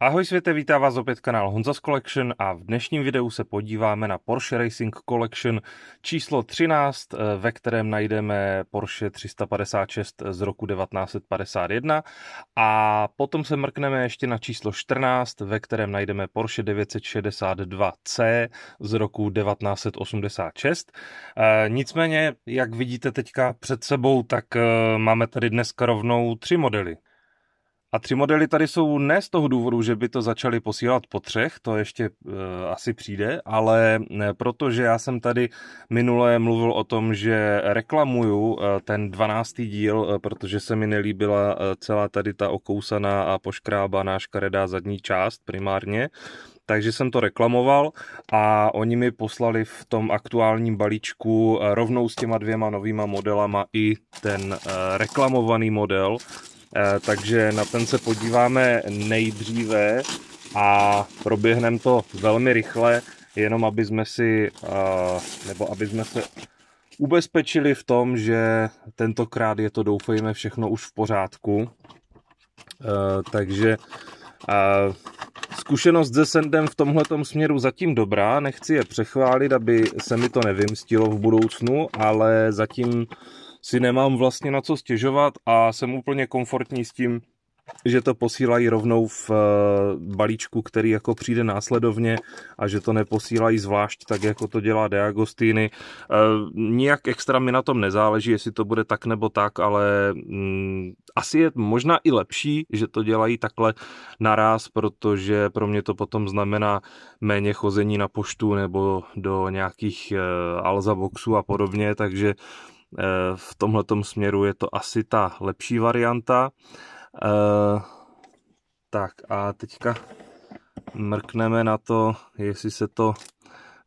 Ahoj světe, vítá vás opět kanál Honzas Collection a v dnešním videu se podíváme na Porsche Racing Collection číslo 13, eh, ve kterém najdeme Porsche 356 z roku 1951 a potom se mrkneme ještě na číslo 14, ve kterém najdeme Porsche 962C z roku 1986. Eh, nicméně, jak vidíte teďka před sebou, tak eh, máme tady dneska rovnou tři modely. A tři modely tady jsou ne z toho důvodu, že by to začali posílat po třech, to ještě e, asi přijde, ale ne, eh, protože já jsem tady minule mluvil o tom, že reklamuju e, ten dvanáctý díl, e, protože se mi nelíbila e, celá tady ta okousaná a poškrábaná škaredá zadní část primárně, takže jsem to reklamoval a oni mi poslali v tom aktuálním balíčku rovnou s těma dvěma novýma modelama i ten reklamovaný model, Eh, takže na ten se podíváme nejdříve a proběhneme to velmi rychle, jenom aby jsme si, eh, nebo aby jsme se ubezpečili v tom, že tentokrát je to doufejme všechno už v pořádku. Eh, takže Zkušenost se Sendem v tomhle směru zatím dobrá, nechci je přechválit, aby se mi to nevymstilo v budoucnu, ale zatím si nemám vlastně na co stěžovat a jsem úplně komfortní s tím, že to posílají rovnou v eh, balíčku, který jako přijde následovně a že to neposílají zvlášť, tak jako to dělá Deagostini. Eh, nijak extra mi na tom nezáleží, jestli to bude tak nebo tak, ale mm, asi je možná i lepší, že to dělají takhle naraz, protože pro mě to potom znamená méně chození na poštu nebo do nějakých eh, Alza boxů a podobně, takže Eh, v tomhle směru je to asi ta lepší varianta. Eh, tak a teďka mrkneme na to, jestli se to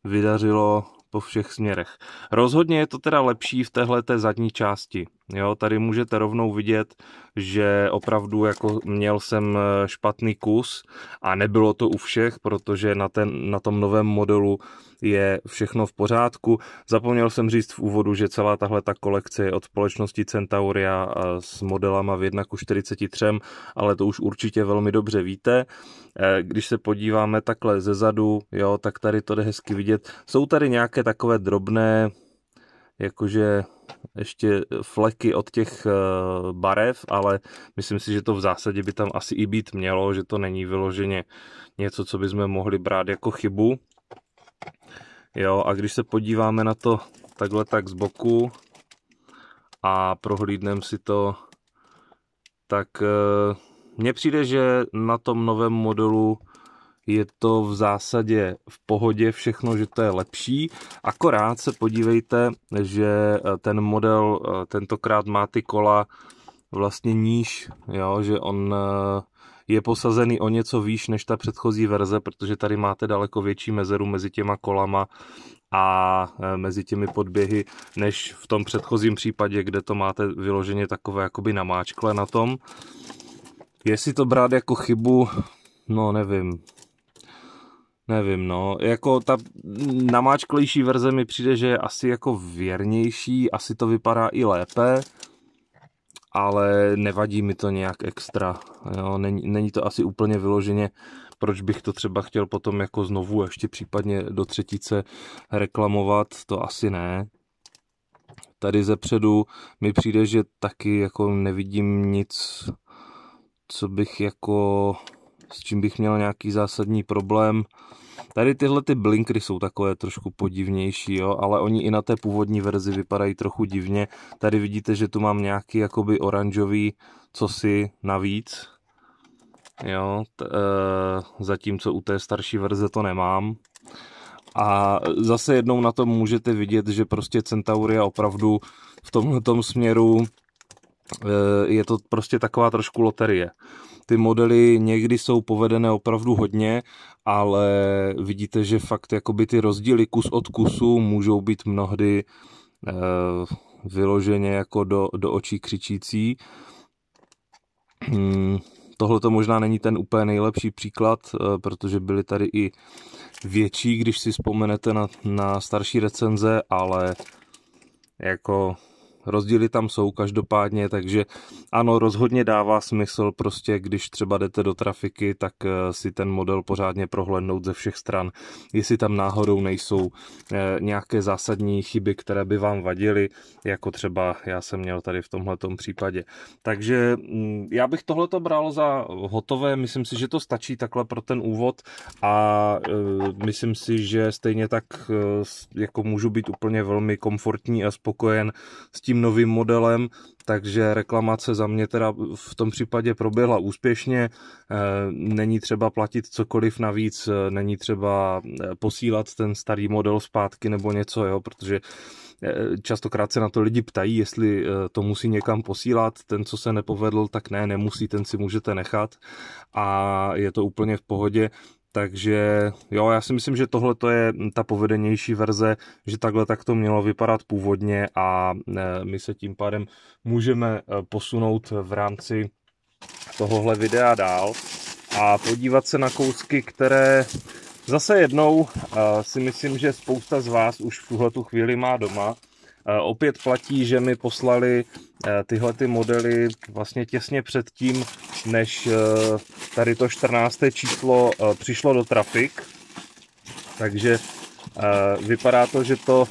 vydařilo po všech směrech. Rozhodně je to teda lepší v téhle zadní části. Jo, tady můžete rovnou vidět, že opravdu jako měl jsem eh, špatný kus a nebylo to u všech, protože na, ten, na tom novém modelu je všechno v pořádku. Zapomněl jsem říct v úvodu, že celá tahle ta kolekce je od společnosti Centauria eh, s modelama v 1 43, ale to už určitě velmi dobře víte. Eh, když se podíváme takhle ze zadu, jo, tak tady to jde hezky vidět. Jsou tady nějaké takové drobné jakože ještě fleky od těch eh, barev, ale myslím si, že to v zásadě by tam asi i být mělo, že to není vyloženě něco, co bychom mohli brát jako chybu. Jo, a když se podíváme na to takhle tak z boku a prohlídneme si to, tak eh, mně přijde, že na tom novém modelu je to v zásadě v pohodě všechno, že to je lepší. Akorát se podívejte, že eh, ten model eh, tentokrát má ty kola vlastně níž, jo, že on eh, je posazený o něco výš než ta předchozí verze, protože tady máte daleko větší mezeru mezi těma kolama a mezi těmi podběhy, než v tom předchozím případě, kde to máte vyloženě takové jakoby namáčkle na tom. Jestli to brát jako chybu, no nevím, Nevím, no, jako ta namáčklejší verze mi přijde, že je asi jako věrnější, asi to vypadá i lépe, ale nevadí mi to nějak extra, jo, není, není to asi úplně vyloženě, proč bych to třeba chtěl potom jako znovu ještě případně do třetice reklamovat, to asi ne. Tady ze předu mi přijde, že taky jako nevidím nic, co bych jako, s čím bych měl nějaký zásadní problém, Tady tyhle ty blinkry jsou takové trošku podivnější, jo, ale oni i na té původní verzi vypadají trochu divně. Tady vidíte, že tu mám nějaký jakoby oranžový cosi navíc. Jo, t, e, zatímco u té starší verze to nemám. A zase jednou na tom můžete vidět, že prostě Centauria opravdu v tomhle směru Eh, je to prostě taková trošku loterie. Ty modely někdy jsou povedené opravdu hodně, ale vidíte, že fakt jakoby ty rozdíly kus od kusu můžou být mnohdy eh, vyloženě jako do, do očí křičící. Hmm, tohle to možná není ten úplně nejlepší příklad, eh, protože byly tady i větší, když si vzpomenete na, na starší recenze, ale jako rozdíly tam jsou každopádně, takže ano, rozhodně dává smysl prostě, když třeba jdete do trafiky, tak eh, si ten model pořádně prohlédnout ze všech stran, jestli tam náhodou nejsou eh, nějaké zásadní chyby, které by vám vadily, jako třeba já jsem měl tady v tomhle případě. Takže mm, já bych tohle to bral za hotové, myslím si, že to stačí takhle pro ten úvod a eh, myslím si, že stejně tak jako můžu být úplně velmi komfortní a spokojen s tím, tím novým modelem, takže reklamace za mě teda v tom případě proběhla úspěšně. Eh, není třeba platit cokoliv navíc, eh, není třeba eh, posílat ten starý model zpátky nebo něco, jo, protože častokrát se na to lidi ptají, jestli to musí někam posílat, ten, co se nepovedl, tak ne, nemusí, ten si můžete nechat a je to úplně v pohodě. Takže jo, já si myslím, že tohle to je ta povedenější verze, že takhle tak to mělo vypadat původně a e, my se tím pádem můžeme e, posunout v rámci tohohle videa dál a podívat se na kousky, které zase jednou e, si myslím, že spousta z vás už v tuhletu chvíli má doma Eh, opět platí, že mi poslali eh, tyhle ty modely vlastně těsně před tím, než eh, tady to 14. číslo přišlo do trafik. Takže vypadá to, že to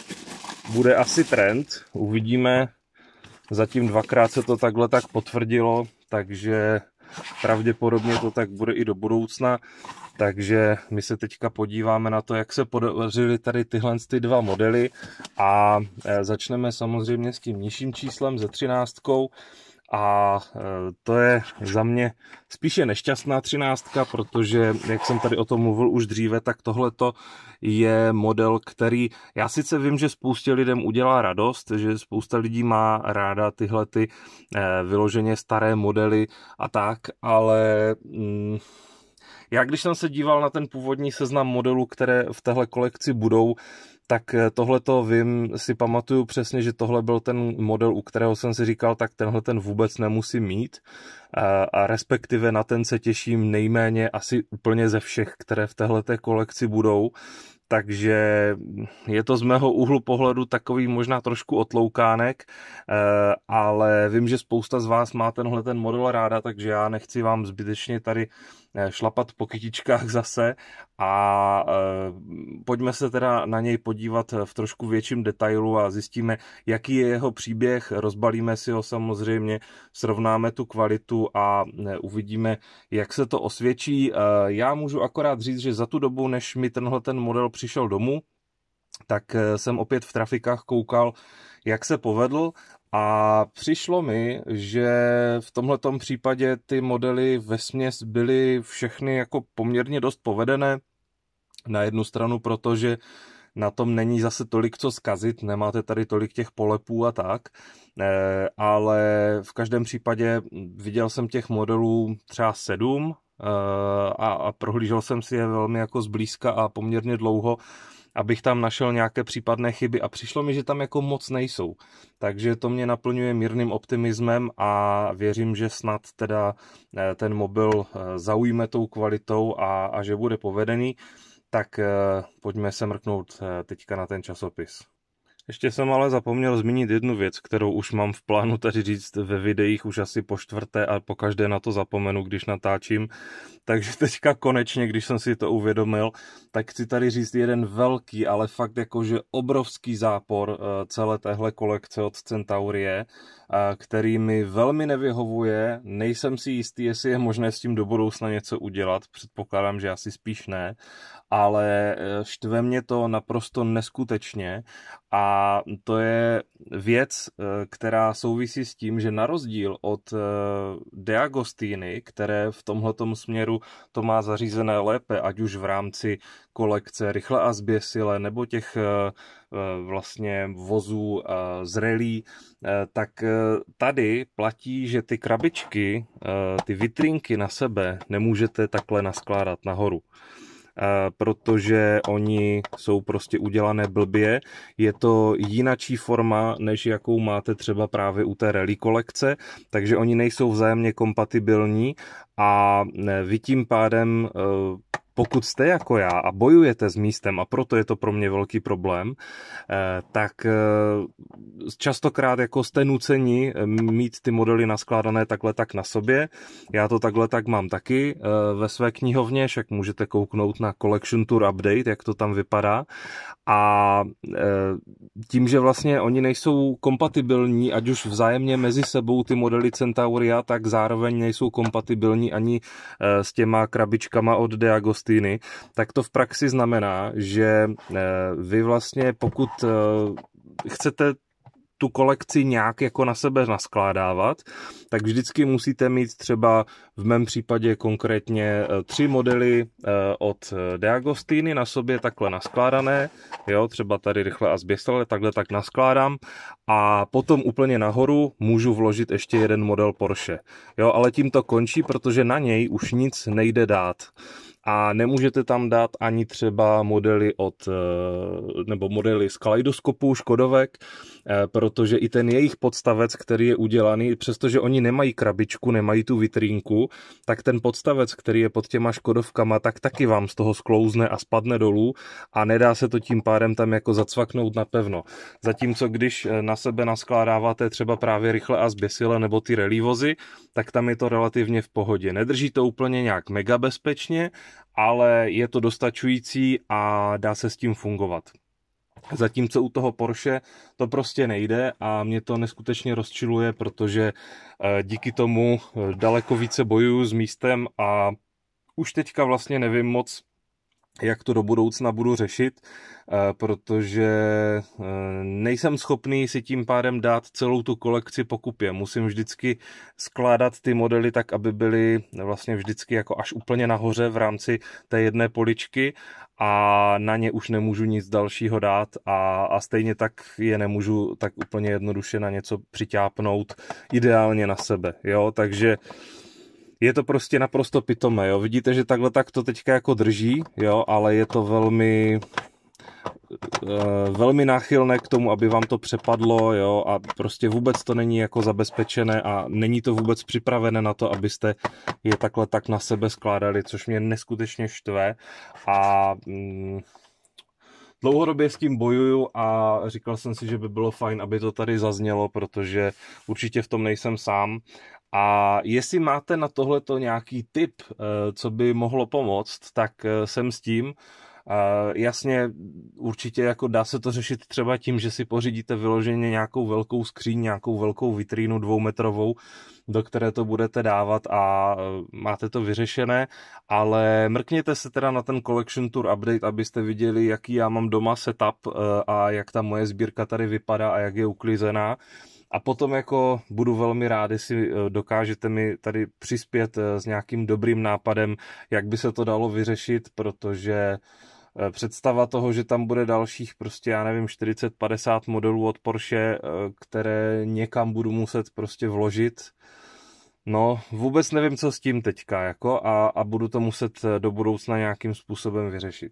bude asi trend. Uvidíme. Zatím dvakrát se to takhle tak potvrdilo, takže pravděpodobně to tak bude i do budoucna. Takže my se teďka podíváme na to, jak se podařily tady tyhle ty dva modely a e, začneme samozřejmě s tím nižším číslem ze třináctkou a e, to je za mě spíše nešťastná třináctka, protože, jak jsem tady o tom mluvil už dříve, tak tohleto je model, který já sice vím, že spoustě lidem udělá radost, že spousta lidí má ráda tyhle ty e, vyloženě staré modely a tak, ale... Mm, já když jsem se díval na ten původní seznam modelů, které v téhle kolekci budou, tak eh, tohle to vím, si pamatuju přesně, že tohle byl ten model, u kterého jsem si říkal, tak tenhle ten vůbec nemusím mít a, a respektive na ten se těším nejméně asi úplně ze všech, které v téhle kolekci budou. Takže je to z mého úhlu pohledu takový možná trošku otloukánek, eh, ale vím, že spousta z vás má tenhle ten model ráda, takže já nechci vám zbytečně tady Eh, šlapat po kytičkách zase a eh, pojďme se teda na něj podívat eh, v trošku větším detailu a zjistíme, jaký je jeho příběh, rozbalíme si ho samozřejmě, srovnáme tu kvalitu a uvidíme, jak se to osvědčí. Já můžu akorát říct, že za tu dobu, než mi tenhle ten model přišel domů, tak jsem opět v trafikách koukal, jak se povedl a přišlo mi, že v tomhle případě ty modely ve směs byly všechny jako poměrně dost povedené. Na jednu stranu, protože na tom není zase tolik co zkazit, nemáte tady tolik těch polepů a tak, eh, ale v každém případě viděl jsem těch modelů třeba sedm eh, a, a prohlížel jsem si je velmi jako zblízka a poměrně dlouho abych tam našel nějaké případné chyby a přišlo mi, že tam jako moc nejsou. Takže to mě naplňuje mírným optimismem a věřím, že snad teda eh, ten mobil eh, zaujme tou kvalitou a, a že bude povedený. Tak eh, pojďme se mrknout teďka na ten časopis. Ještě jsem ale zapomněl zmínit jednu věc, kterou už mám v plánu tady říct ve videích už asi po čtvrté a po každé na to zapomenu, když natáčím. Takže teďka konečně, když jsem si to uvědomil, tak chci tady říct jeden velký, ale fakt jakože obrovský zápor eh, celé téhle kolekce od Centaurie, eh, který mi velmi nevyhovuje. Nejsem si jistý, jestli je možné s tím do budoucna něco udělat. Předpokládám, že asi spíš ne, ale eh, štve mě to naprosto neskutečně a a to je věc, eh, která souvisí s tím, že na rozdíl od eh, Diagostýny, které v tomhletom směru to má zařízené lépe, ať už v rámci kolekce Rychle a zběsile nebo těch eh, vlastně vozů zrelí, tak tady platí, že ty krabičky, ty vitrinky na sebe nemůžete takhle naskládat nahoru. Eh, protože oni jsou prostě udělané blbě. Je to jinačí forma, než jakou máte třeba právě u té rally kolekce, takže oni nejsou vzájemně kompatibilní a eh, vy tím pádem eh, pokud jste jako já a bojujete s místem a proto je to pro mě velký problém, eh, tak eh, častokrát jako jste nuceni eh, mít ty modely naskládané takhle tak na sobě. Já to takhle tak mám taky ve své knihovně, však můžete kouknout na Collection Tour Update, jak to tam vypadá. A tím, že vlastně oni nejsou kompatibilní, ať už vzájemně mezi sebou ty modely Centauria, tak zároveň nejsou kompatibilní ani s těma krabičkama od Diagosti Palestíny, tak to v praxi znamená, že eh, vy vlastně pokud eh, chcete tu kolekci nějak jako na sebe naskládávat, tak vždycky musíte mít třeba v mém případě konkrétně eh, tři modely od Diagostiny na sobě takhle naskládané, jo, třeba tady rychle a zběsele, takhle tak naskládám a potom úplně nahoru můžu vložit ještě jeden model Porsche. Jo, ale tím to končí, protože na něj už nic nejde dát a nemůžete tam dát ani třeba modely od, eh, nebo modely z kaleidoskopů, škodovek, eh, protože i ten jejich podstavec, který je udělaný, přestože oni nemají krabičku, nemají tu vitrínku, tak ten podstavec, který je pod těma škodovkama, tak taky vám z toho sklouzne a spadne dolů a nedá se to tím pádem tam jako zacvaknout napevno. Zatímco když eh, na sebe naskládáváte třeba právě rychle a zběsile nebo ty relívozy, tak tam je to relativně v pohodě. Nedrží to úplně nějak mega bezpečně, ale je to dostačující a dá se s tím fungovat. Zatímco u toho Porsche to prostě nejde a mě to neskutečně rozčiluje, protože eh, díky tomu eh, daleko více bojuju s místem a už teďka vlastně nevím moc, jak to do budoucna budu řešit, eh, protože eh, nejsem schopný si tím pádem dát celou tu kolekci pokupě. Musím vždycky skládat ty modely tak, aby byly vlastně vždycky jako až úplně nahoře v rámci té jedné poličky a na ně už nemůžu nic dalšího dát a, a stejně tak je nemůžu tak úplně jednoduše na něco přitápnout ideálně na sebe. Jo, takže uh, je to prostě naprosto pitomé, jo. Vidíte, že takhle tak to teďka jako drží, jo, ale je to velmi eh, velmi náchylné k tomu, aby vám to přepadlo, jo, a prostě vůbec to není jako zabezpečené a není to vůbec připravené na to, abyste je takhle tak na sebe skládali, což mě neskutečně štve a mm, dlouhodobě s tím bojuju a říkal jsem si, že by bylo fajn, aby to tady zaznělo, protože určitě v tom nejsem sám a jestli máte na tohleto nějaký tip, eh, co by mohlo pomoct, tak eh, jsem s tím. Eh, jasně, určitě jako dá se to řešit třeba tím, že si pořídíte vyloženě nějakou velkou skříň, nějakou velkou vitrínu dvoumetrovou, do které to budete dávat a máte to vyřešené, ale mrkněte se teda na ten Collection Tour Update, abyste viděli, jaký já mám doma setup a jak ta moje sbírka tady vypadá a jak je uklizená a potom jako budu velmi rád, jestli eh, dokážete mi tady přispět eh, s nějakým dobrým nápadem, jak by se to dalo vyřešit, protože eh, představa toho, že tam bude dalších prostě, já nevím, 40-50 modelů od Porsche, které někam budu muset prostě vložit, No, vůbec nevím, co s tím teďka, jako, a, a budu to muset do budoucna nějakým způsobem vyřešit.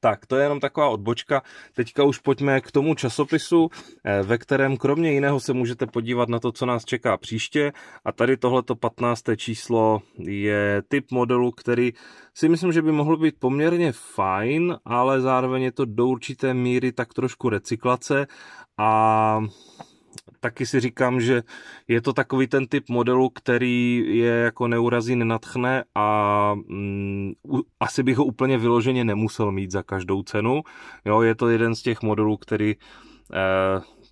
Tak, to je jenom taková odbočka. Teďka už pojďme k tomu časopisu, eh, ve kterém kromě jiného se můžete podívat na to, co nás čeká příště. A tady tohleto 15. číslo je typ modelu, který si myslím, že by mohl být poměrně fajn, ale zároveň je to do určité míry tak trošku recyklace a taky si říkám, že je to takový ten typ modelu, který je jako neurazí, nenatchne a mm, u, asi bych ho úplně vyloženě nemusel mít za každou cenu. Jo, je to jeden z těch modelů, který eh,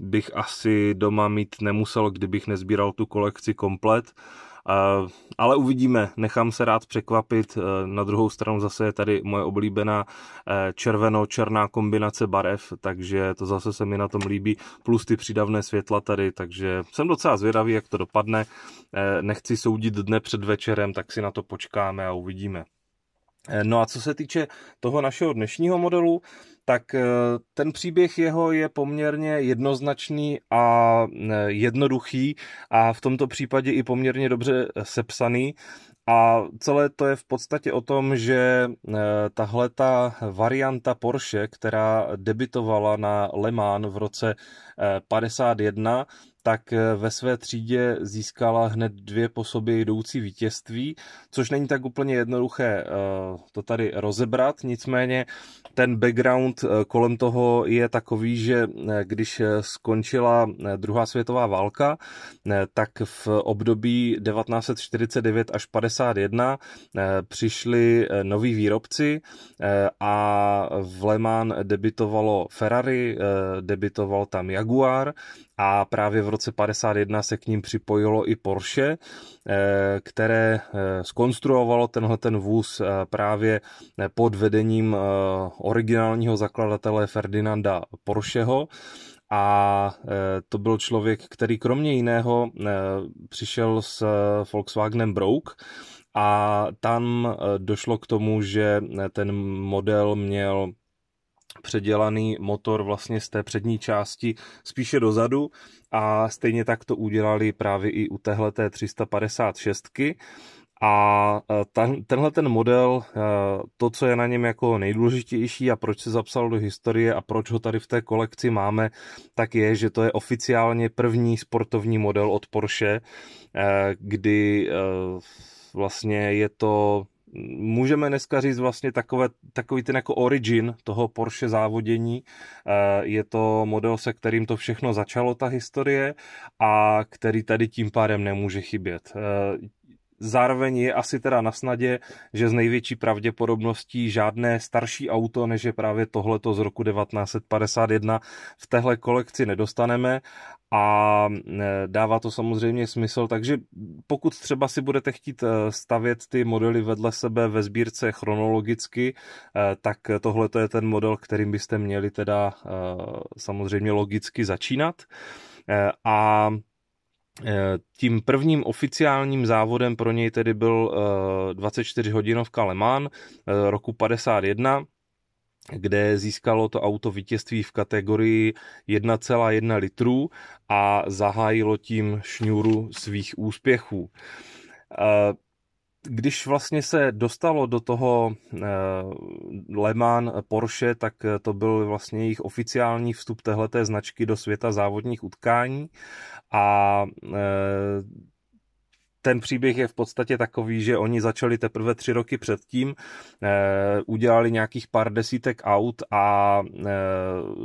bych asi doma mít nemusel, kdybych nezbíral tu kolekci komplet. Eh, ale uvidíme, nechám se rád překvapit. Eh, na druhou stranu zase je tady moje oblíbená eh, červeno-černá kombinace barev, takže to zase se mi na tom líbí, plus ty přidavné světla tady, takže jsem docela zvědavý, jak to dopadne. Nechci soudit dne před večerem, tak si na to počkáme a uvidíme. No a co se týče toho našeho dnešního modelu, tak eh, ten příběh jeho je poměrně jednoznačný a eh, jednoduchý a v tomto případě i poměrně dobře sepsaný. A celé to je v podstatě o tom, že eh, tahle ta varianta Porsche, která debitovala na Le Mans v roce 51, tak eh, ve své třídě získala hned dvě po sobě jdoucí vítězství, což není tak úplně jednoduché eh, to tady rozebrat, nicméně ten background eh, kolem toho je takový, že když skončila druhá světová válka, tak v období 1949 až 51 přišli noví výrobci a v Le Mans debitovalo Ferrari, debitoval tam Jaguar a právě v roce 51 se k ním připojilo i Porsche, eh, které eh, skonstruovalo tenhle ten vůz eh, právě pod vedením originálního zakladatele Ferdinanda Porscheho a to byl člověk, který kromě jiného přišel s Volkswagenem Brouk a tam došlo k tomu, že ten model měl předělaný motor vlastně z té přední části spíše dozadu a stejně tak to udělali právě i u téhle 356. A e, tenhle ten model, e, to, co je na něm jako nejdůležitější a proč se zapsal do historie a proč ho tady v té kolekci máme, tak je, že to je oficiálně první sportovní model od Porsche, e, kdy vlastně je to můžeme dneska říct vlastně takové, takový ten jako origin toho Porsche závodění. Eh, je to model, se kterým to všechno začalo, ta historie, a který tady tím pádem nemůže chybět. Eh, Zároveň je asi teda na snadě, že z největší pravděpodobností žádné starší auto, než je právě tohleto z roku 1951, v téhle kolekci nedostaneme a e, dává to samozřejmě smysl, takže pokud třeba si budete chtít e, stavět ty modely vedle sebe ve sbírce chronologicky, e, tak tohle je ten model, kterým byste měli teda samozřejmě logicky začínat a Eh, tím prvním oficiálním závodem pro něj tedy byl 24-hodinovka eh, Le Mans eh, roku 51, kde získalo to auto vítězství v kategorii 1,1 litrů a zahájilo tím šňůru svých úspěchů. Když vlastně se dostalo do toho Le Mans Porsche, tak to byl vlastně jejich oficiální vstup téhleté značky do světa závodních utkání a e, ten příběh je v podstatě takový, že oni začali teprve tři roky předtím, e, udělali nějakých pár desítek aut a e,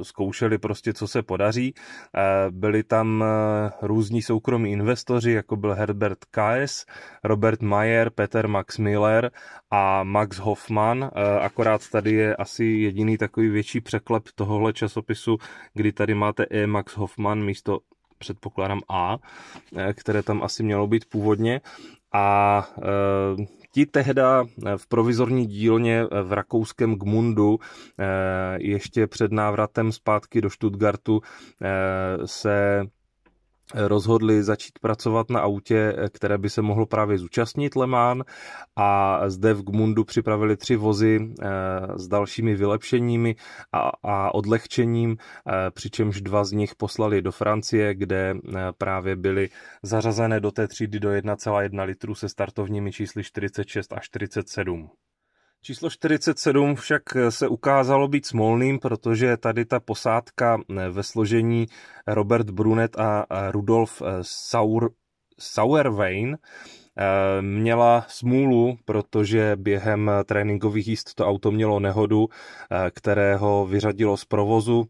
zkoušeli prostě, co se podaří. Byli tam různí soukromí investoři, jako byl Herbert Kaes, Robert Mayer, Peter Max Miller a Max Hoffman. Akorát tady je asi jediný takový větší překlep tohohle časopisu, kdy tady máte E. Max Hoffman místo předpokládám A, eh, které tam asi mělo být původně. A eh, ti tehda eh, v provizorní dílně v rakouském Gmundu ještě před návratem zpátky do Stuttgartu se rozhodli začít pracovat na autě, eh, které by se mohlo právě zúčastnit Le Mans a zde v Gmundu připravili tři vozy eh, s dalšími vylepšeními a, odlehčením, eh, přičemž dva z nich poslali do Francie, kde právě byly zařazené do té třídy do 1,1 litru se startovními čísly 46 a 47. Číslo 47 však eh, se ukázalo být smolným, protože tady ta posádka eh, ve složení Robert Brunet a Rudolf eh, Saur, Sauerwein měla smůlu, protože během tréninkových jíst to auto mělo nehodu, kterého vyřadilo z provozu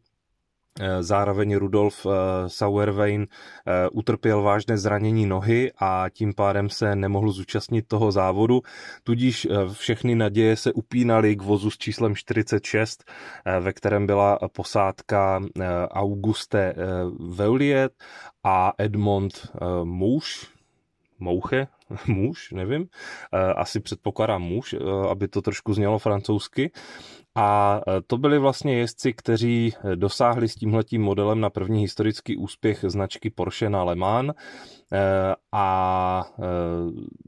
Eh, zároveň Rudolf eh, Sauerwein eh, utrpěl vážné zranění nohy a tím pádem se nemohl zúčastnit toho závodu, tudíž všechny naděje se upínaly k vozu s číslem 46, ve kterém byla posádka Auguste Veuliet a Edmond Mouche. Mouche, muž, nevím, asi předpokládám muž, aby to trošku znělo francouzsky. A e, to byli vlastně jezdci, kteří e, dosáhli s tímhletím modelem na první historický úspěch značky Porsche na Le Mans e, a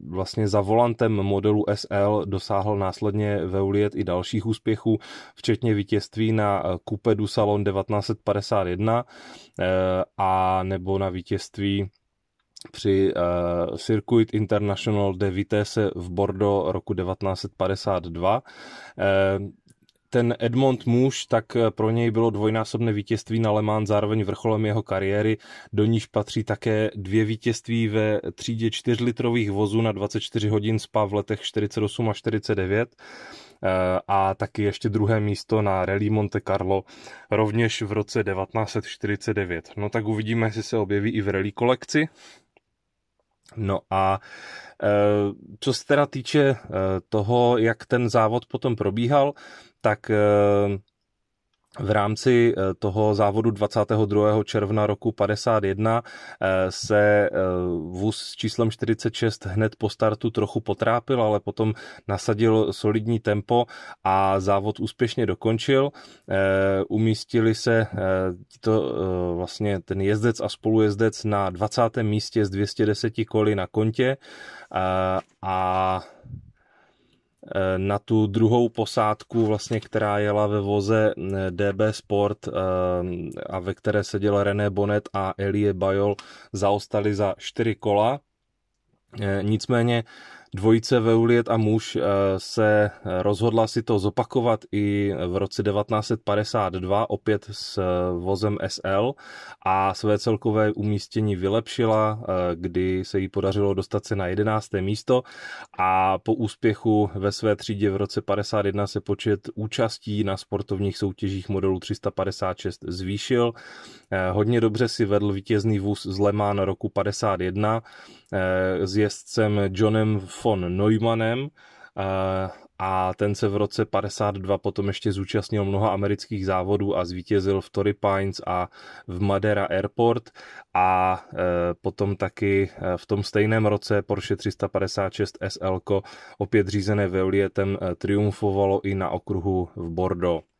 vlastně za volantem modelu SL dosáhl následně Veuliet i dalších úspěchů, včetně vítězství na Coupe du Salon 1951 a nebo na vítězství při uh, Circuit International de Vitesse v Bordeaux roku 1952. Uh, ten Edmond muž, tak eh, pro něj bylo dvojnásobné vítězství na Le Mans zároveň vrcholem jeho kariéry. Do níž patří také dvě vítězství ve třídě čtyřlitrových vozů na 24 hodin spa v letech 48 a 49 eh, a taky ještě druhé místo na Rally Monte Carlo rovněž v roce 1949. No tak uvidíme, jestli se objeví i v rally kolekci. No a e, co se teda týče e, toho, jak ten závod potom probíhal, tak e, v rámci eh, toho závodu 22. června roku 51 eh, se eh, vůz s číslem 46 hned po startu trochu potrápil, ale potom nasadil solidní tempo a závod úspěšně dokončil. Umístili se to, vlastně ten jezdec a spolujezdec na 20. místě z 210 koly na kontě a Eh, na tu druhou posádku, vlastně, která jela ve voze eh, DB Sport eh, a ve které seděl René Bonet a Elie Bajol, zaostali za čtyři kola. Nicméně dvojice Veuliet a muž eh, se eh, rozhodla si to zopakovat i v roce 1952 opět s eh, vozem SL a své celkové umístění vylepšila, kdy se jí podařilo dostat se na 11. místo a po úspěchu ve své třídě v roce 51 se počet účastí na sportovních soutěžích modelu 356 zvýšil. Hodně dobře si vedl vítězný vůz z Lemán roku 51 Eh, s jezdcem Johnem von Neumannem eh, a ten se v roce 52 potom ještě zúčastnil mnoha amerických závodů a zvítězil v Torrey Pines a v Madera Airport a eh, potom taky v tom stejném roce Porsche 356 SL opět řízené Veulietem triumfovalo i na okruhu v Bordeaux.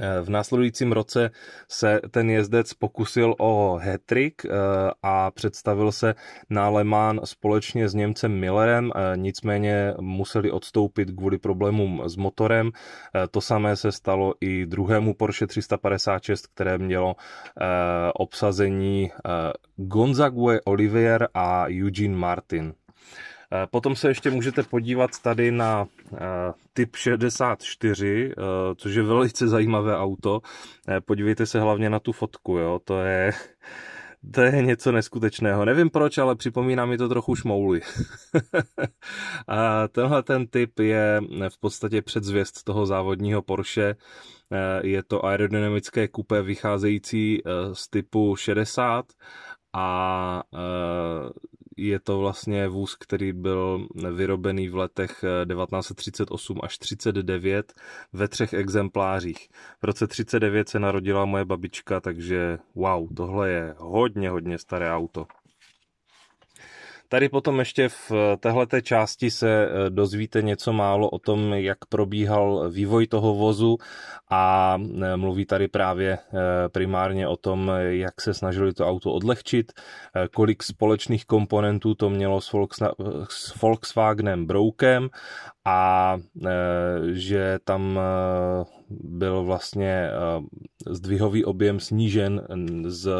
Eh, v následujícím roce se ten jezdec pokusil o hetrik eh, a představil se na Le Mans společně s Němcem Millerem, eh, nicméně museli odstoupit kvůli problémům s motorem. To samé se stalo i druhému Porsche 356, které mělo obsazení Gonzague Olivier a Eugene Martin. Eh, potom se ještě můžete podívat tady na eh, Typ 64, eh, což je velice zajímavé auto. Podívejte se hlavně na tu fotku, jo, to je... To je něco neskutečného. Nevím proč, ale připomíná mi to trochu šmouly. a tenhle ten typ je v podstatě předzvěst toho závodního Porsche. Je to aerodynamické kupé vycházející z typu 60 a je to vlastně vůz, který byl vyrobený v letech 1938 eh, až 39 ve třech exemplářích. V roce 39 se narodila moje babička, takže wow, tohle je hodně, hodně staré auto. Tady potom ještě v eh, téhle části se eh, dozvíte něco málo o tom, jak probíhal vývoj toho vozu a eh, mluví tady právě primárně o tom, jak se snažili to auto odlehčit, kolik společných komponentů to mělo s Volkswagenem Broukem a e, že tam e, byl vlastně e, zdvihový objem snížen z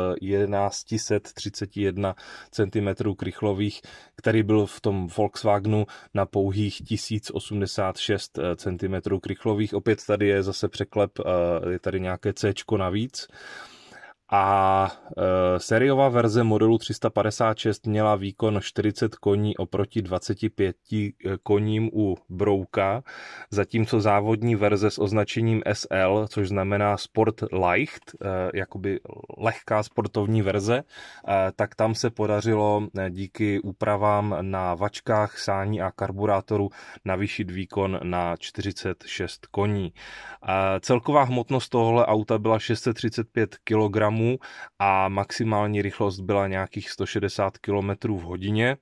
1131 cm krychlových, který byl v tom Volkswagenu na pouhých 1086 cm krychlových. Opět tady je zase překlep, je tady nějaké C navíc a e, sériová verze modelu 356 měla výkon 40 koní oproti 25 e, koním u Brouka, zatímco závodní verze s označením SL, což znamená Sport light, e, jakoby lehká sportovní verze, e, tak tam se podařilo e, díky úpravám na vačkách, sání a karburátoru navýšit výkon na 46 koní. E, celková hmotnost tohle auta byla 635 kg kilogramů a maximální rychlost byla nějakých 160 km v hodině.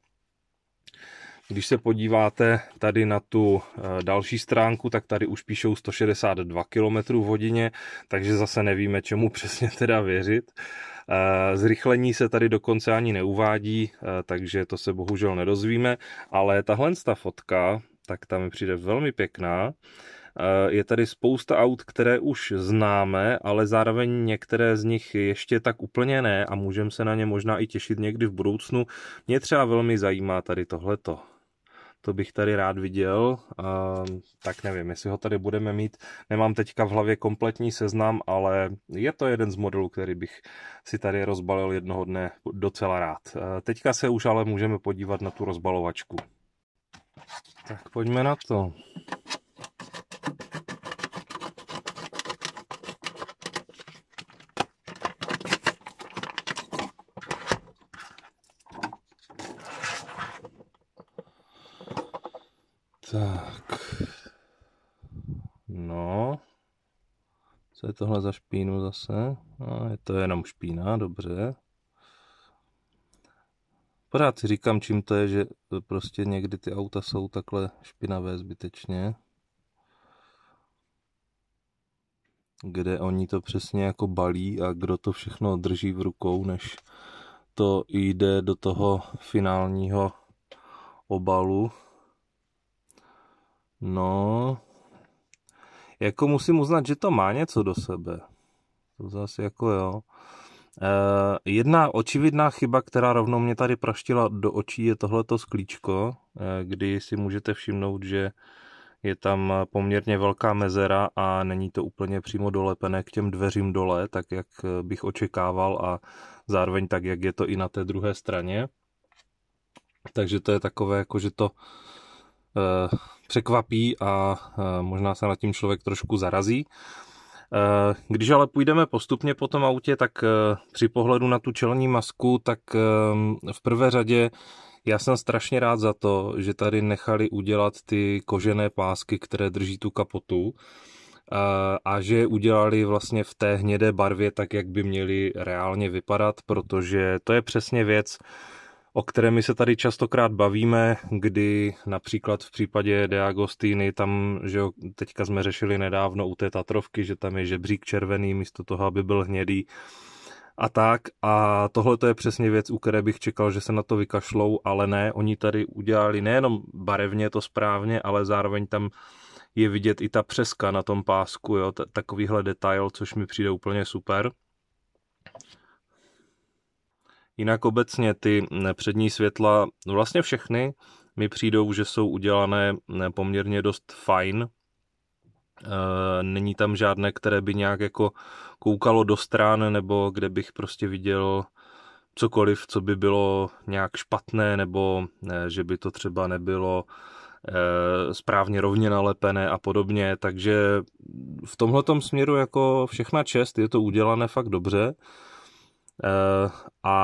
Když se podíváte tady na tu eh, další stránku, tak tady už píšou 162 km v hodině, takže zase nevíme, čemu přesně teda věřit. Eh, zrychlení se tady dokonce ani neuvádí, eh, takže to se bohužel nedozvíme, ale tahle fotka, tak ta mi přijde velmi pěkná Eh, je tady spousta aut, které už známe, ale zároveň některé z nich ještě tak úplně ne a můžeme se na ně možná i těšit někdy v budoucnu. Mě třeba velmi zajímá tady tohleto to bych tady rád viděl, ehm, tak nevím, jestli ho tady budeme mít. Nemám teďka v hlavě kompletní seznam, ale je to jeden z modelů, který bych si tady rozbalil jednoho dne docela rád. Eh, teďka se už ale můžeme podívat na tu rozbalovačku. Tak pojďme na to. Co je tohle za špínu zase? No, je to jenom špína, dobře. Pořád si říkám, čím to je, že prostě někdy ty auta jsou takhle špinavé zbytečně. Kde oni to přesně jako balí a kdo to všechno drží v rukou, než to jde do toho finálního obalu. No, jako musím uznat, že to má něco do sebe. To zase jako jo. E, jedna očividná chyba, která rovnou mě tady praštila do očí, je tohleto sklíčko, eh, kdy si můžete všimnout, že je tam poměrně velká mezera a není to úplně přímo dolepené k těm dveřím dole, tak jak eh, bych očekával a zároveň tak, jak je to i na té druhé straně. Takže to je takové, jako že to překvapí a možná se nad tím člověk trošku zarazí. E, když ale půjdeme postupně po tom autě, tak e, při pohledu na tu čelní masku, tak e, v prvé řadě já jsem strašně rád za to, že tady nechali udělat ty kožené pásky, které drží tu kapotu a že je udělali vlastně v té hnědé barvě tak, jak by měly reálně vypadat, protože to je přesně věc, o které my se tady častokrát bavíme, kdy například v případě de Agostini, tam, že jo, teďka jsme řešili nedávno u té Tatrovky, že tam je žebřík červený místo toho, aby byl hnědý a tak. A tohle to je přesně věc, u které bych čekal, že se na to vykašlou, ale ne, oni tady udělali nejenom barevně to správně, ale zároveň tam je vidět i ta přeska na tom pásku, jo, takovýhle detail, což mi přijde úplně super. Jinak obecně ty přední světla, no vlastně všechny, mi přijdou, že jsou udělané poměrně dost fajn. E, není tam žádné, které by nějak jako koukalo do stran, nebo kde bych prostě viděl cokoliv, co by bylo nějak špatné, nebo že by to třeba nebylo e, správně rovně nalepené a podobně, takže v tomhletom směru jako všechna čest, je to udělané fakt dobře. Eh, a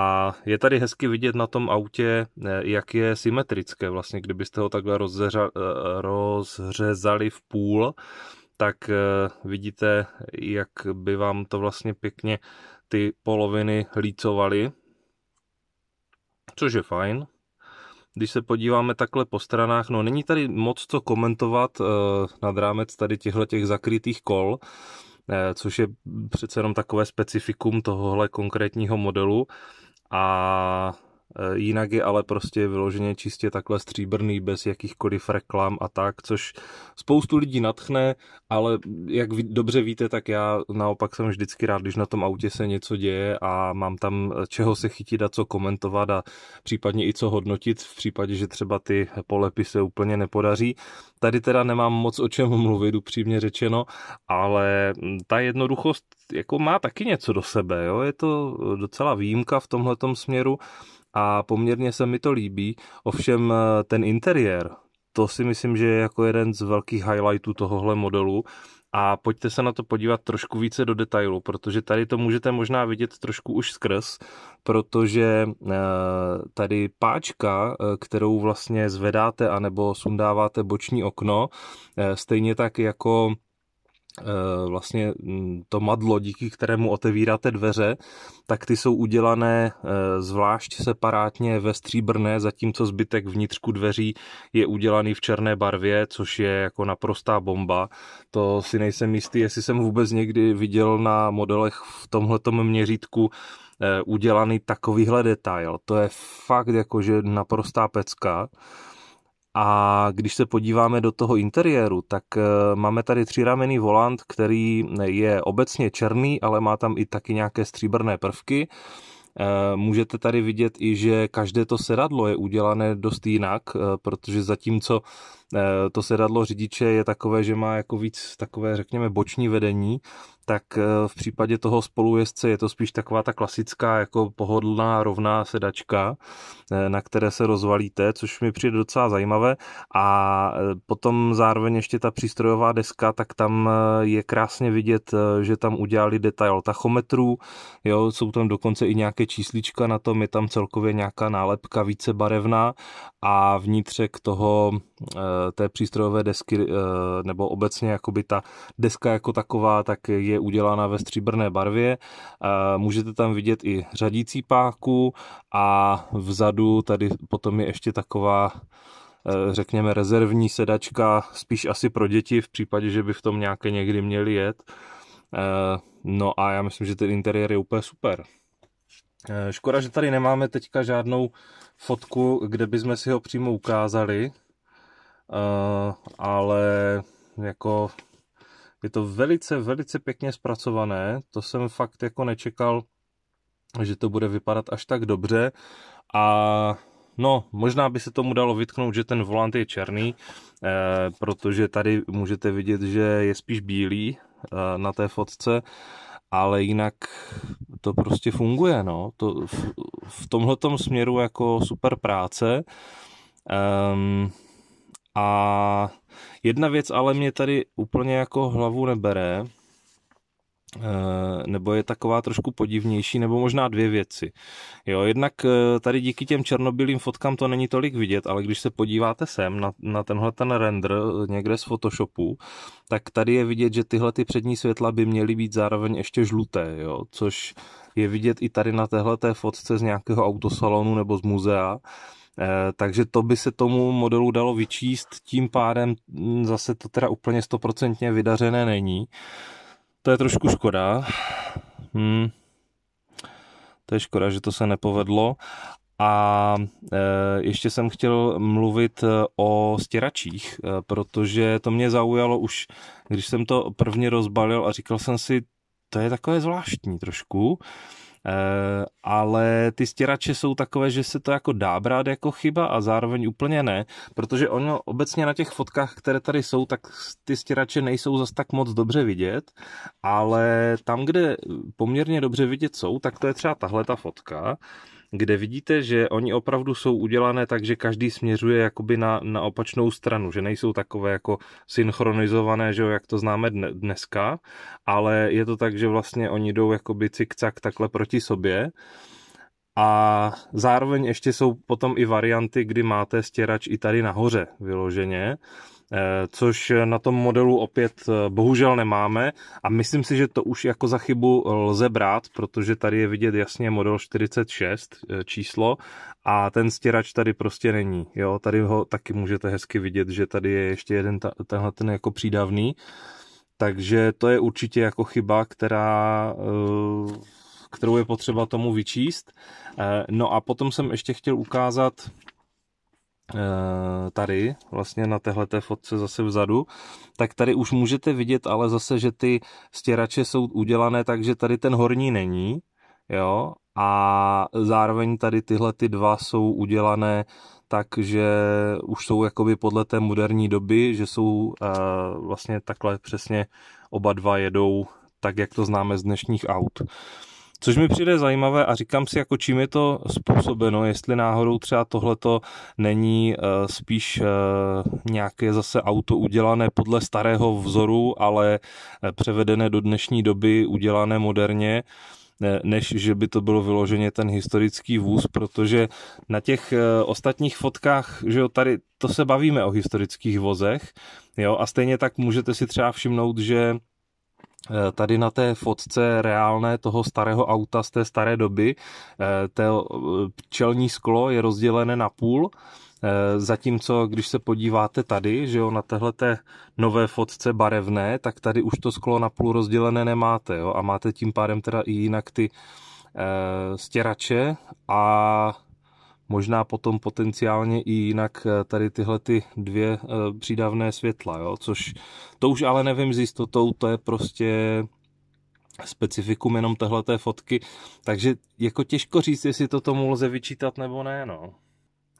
je tady hezky vidět na tom autě, eh, jak je symetrické. Vlastně, kdybyste ho takhle rozřeza, eh, rozřezali v půl, tak vidíte, jak by vám to vlastně pěkně ty poloviny lícovaly, což je fajn. Když se podíváme takhle po stranách, no není tady moc co komentovat nad rámec tady těchto zakrytých kol, Eh, což je přece jenom takové specifikum tohohle konkrétního modelu. A Eh, jinak je ale prostě vyloženě čistě takhle stříbrný, bez jakýchkoliv reklam a tak, což spoustu lidí natchne, ale jak vy, dobře víte, tak já naopak jsem vždycky rád, když na tom autě se něco děje a mám tam eh, čeho se chytit a co komentovat a případně i co hodnotit v případě, že třeba ty polepy se úplně nepodaří. Tady teda nemám moc o čem mluvit, upřímně řečeno, ale mm, ta jednoduchost jako má taky něco do sebe, jo? je to eh, docela výjimka v tomhletom směru, a poměrně se mi to líbí. Ovšem eh, ten interiér, to si myslím, že je jako jeden z velkých highlightů tohohle modelu a pojďte se na to podívat trošku více do detailu, protože tady to můžete možná vidět trošku už skrz, protože eh, tady páčka, eh, kterou vlastně zvedáte anebo sundáváte boční okno, stejně tak jako Eh, vlastně mm, to madlo, díky kterému otevíráte dveře, tak ty jsou udělané eh, zvlášť separátně ve stříbrné, zatímco zbytek vnitřku dveří je udělaný v černé barvě, což je jako naprostá bomba. To si nejsem jistý, jestli jsem vůbec někdy viděl na modelech v tomhletom měřítku eh, udělaný takovýhle detail. To je fakt jakože naprostá pecka. A když se podíváme do toho interiéru, tak eh, máme tady třiramený volant, který eh, je obecně černý, ale má tam i taky nějaké stříbrné prvky. Eh, můžete tady vidět i, že každé to sedadlo je udělané dost jinak, protože zatímco Eh, to sedadlo řidiče je takové, že má jako víc takové, řekněme, boční vedení, tak eh, v případě toho spolujezdce je to spíš taková ta klasická jako pohodlná rovná sedačka, eh, na které se rozvalíte, což mi přijde docela zajímavé a potom zároveň ještě ta přístrojová deska, tak tam je krásně vidět, že tam udělali detail tachometrů, jo, jsou tam dokonce i nějaké číslička na tom, je tam celkově nějaká nálepka více barevná a vnitřek toho Eh, té přístrojové desky, eh, nebo obecně jakoby ta deska jako taková, tak je udělána ve stříbrné barvě. Eh, můžete tam vidět i řadící páku a vzadu tady potom je ještě taková řekněme rezervní sedačka, spíš asi pro děti v případě, že by v tom nějaké někdy měli jet. No a já myslím, že ten interiér je úplně super. Škoda, že tady nemáme teďka žádnou fotku, kde bychom si ho přímo ukázali, Eh, ale jako je to velice, velice pěkně zpracované. To jsem fakt jako nečekal, že to bude vypadat až tak dobře. A no, možná by se tomu dalo vytknout, že ten volant je černý, eh, protože tady můžete vidět, že je spíš bílý eh, na té fotce, ale jinak to prostě funguje, no. To v, v tomhletom směru jako super práce. Um, eh, a jedna věc ale mě tady úplně jako hlavu nebere, eh, nebo je taková trošku podivnější, nebo možná dvě věci. Jo, jednak eh, tady díky těm černobílým fotkám to není tolik vidět, ale když se podíváte sem na, na tenhle ten render eh, někde z Photoshopu, tak tady je vidět, že tyhle ty přední světla by měly být zároveň ještě žluté, jo, což je vidět i tady na téhle fotce z nějakého autosalonu nebo z muzea, Eh, takže to by se tomu modelu dalo vyčíst, tím pádem hm, zase to teda úplně stoprocentně vydařené není. To je trošku škoda. Hmm. To je škoda, že to se nepovedlo. A eh, ještě jsem chtěl mluvit eh, o stěračích, protože to mě zaujalo už, když jsem to prvně rozbalil a říkal jsem si, to je takové zvláštní trošku. Uh, Eh, ale ty stěrače jsou takové, že se to jako dá brát jako chyba a zároveň úplně ne, protože ono obecně na těch fotkách, které tady jsou, tak ty stěrače nejsou zas tak moc dobře vidět, ale tam, kde poměrně dobře vidět jsou, tak to je třeba tahle ta fotka, kde vidíte, že oni opravdu jsou udělané tak, že každý směřuje jakoby na, na opačnou stranu, že nejsou takové jako synchronizované, že jo, jak to známe dne, dneska, ale je to tak, že vlastně oni jdou jakoby cik-cak takhle proti sobě a zároveň ještě jsou potom i varianty, kdy máte stěrač i tady nahoře vyloženě, Eh, což eh, na tom modelu opět eh, bohužel nemáme a myslím si, že to už jako za chybu lze brát, protože tady je vidět jasně model 46 číslo a ten stěrač tady prostě není. Jo, tady ho taky můžete hezky vidět, že tady je ještě jeden ta, tenhle ten jako přídavný. Takže to je určitě jako chyba, která kterou je potřeba tomu vyčíst. No a potom jsem ještě chtěl ukázat Eh, tady, vlastně na téhleté fotce zase vzadu, tak tady už můžete vidět ale zase, že ty stěrače jsou udělané tak, že tady ten horní není, jo, a zároveň tady tyhle ty dva jsou udělané takže už jsou jakoby podle té moderní doby, že jsou eh, vlastně takhle přesně oba dva jedou tak, jak to známe z dnešních aut. Což mi přijde zajímavé a říkám si, jako čím je to způsobeno, jestli náhodou třeba tohleto není eh, spíš eh, nějaké zase auto udělané podle starého vzoru, ale eh, převedené do dnešní doby, udělané moderně, než že by to bylo vyloženě ten historický vůz, protože na těch ostatních fotkách, že jo, tady to se bavíme o historických vozech, jo, a stejně tak můžete si třeba všimnout, že Eh, tady na té fotce reálné toho starého auta z té staré doby, eh, to eh, čelní sklo je rozdělené na půl, Zatímco, když se podíváte tady, že jo, na téhle nové fotce barevné, tak tady už to sklo na půl rozdělené nemáte, jo, a máte tím pádem teda i jinak ty stěrače a možná potom potenciálně i jinak eh, tady tyhle ty dvě eh, přídavné světla, jo? což to už ale nevím s jistotou, to je prostě specifikum jenom téhleté fotky, takže jako těžko říct, jestli to tomu lze vyčítat nebo ne, no.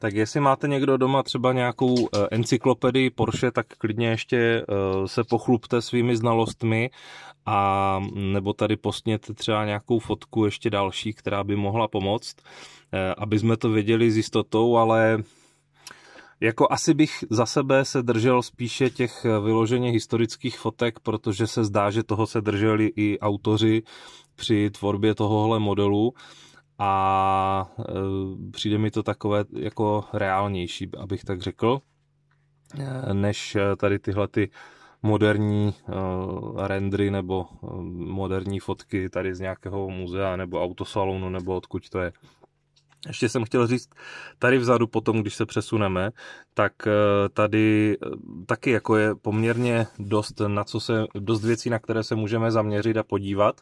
Tak jestli máte někdo doma třeba nějakou eh, encyklopedii Porsche, tak klidně ještě se pochlubte svými znalostmi a nebo tady postněte třeba nějakou fotku ještě další, která by mohla pomoct. Eh, aby jsme to věděli s jistotou, ale jako asi bych za sebe se držel spíše těch eh, vyloženě historických fotek, protože se zdá, že toho se drželi i autoři při tvorbě tohohle modelu a eh, přijde mi to takové jako reálnější, abych tak řekl, než tady tyhle ty moderní rendry nebo moderní fotky tady z nějakého muzea nebo autosalonu nebo odkud to je. Ještě jsem chtěl říct, tady vzadu potom, když se přesuneme, tak eh, tady eh, taky jako je poměrně dost, na co se, dost věcí, na které se můžeme zaměřit a podívat.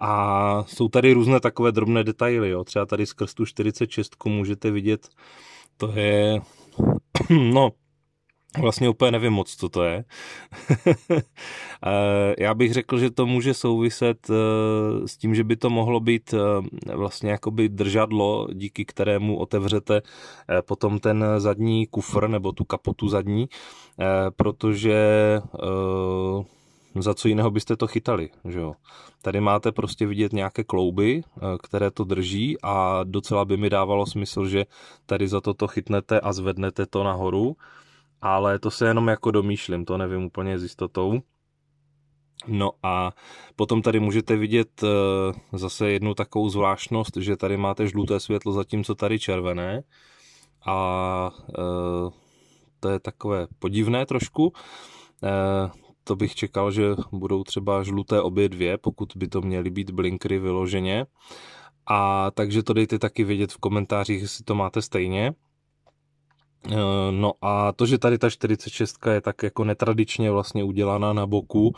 A jsou tady různé takové drobné detaily. Jo. Třeba tady skrz tu 46 můžete vidět, to je, no, Vlastně úplně nevím moc, co to je. Já bych řekl, že to může souviset eh, s tím, že by to mohlo být eh, vlastně jakoby držadlo, díky kterému otevřete eh, potom ten zadní kufr nebo tu kapotu zadní, protože za co jiného byste to chytali, že jo. Tady máte prostě vidět nějaké klouby, které to drží a docela by mi dávalo smysl, že tady za to to chytnete a zvednete to nahoru, ale to se jenom jako domýšlím, to nevím úplně s jistotou. No a potom tady můžete vidět eh, zase jednu takovou zvláštnost, že tady máte žluté světlo, zatímco tady červené. A eh, to je takové podivné trošku. Eh, to bych čekal, že budou třeba žluté obě dvě, pokud by to měly být blinkry vyloženě. A takže to dejte taky vědět v komentářích, jestli to máte stejně. Eh, no a to, že tady ta 46 je tak jako netradičně vlastně udělaná na boku,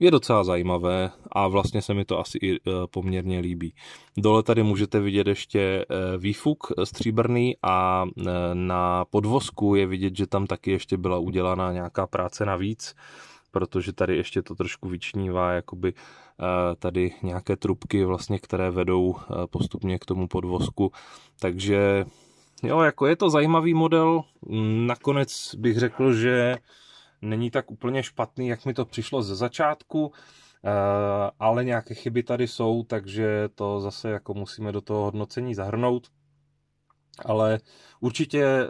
je docela zajímavé a vlastně se mi to asi i eh, poměrně líbí. Dole tady můžete vidět ještě eh, výfuk stříbrný a na podvozku je vidět, že tam taky ještě byla udělána nějaká práce navíc, protože tady ještě to trošku vyčnívá jakoby tady nějaké trubky vlastně, které vedou postupně k tomu podvozku, takže Jo, jako je to zajímavý model, nakonec bych řekl, že není tak úplně špatný, jak mi to přišlo ze začátku, eh, ale nějaké chyby tady jsou, takže to zase jako musíme do toho hodnocení zahrnout. Ale určitě eh,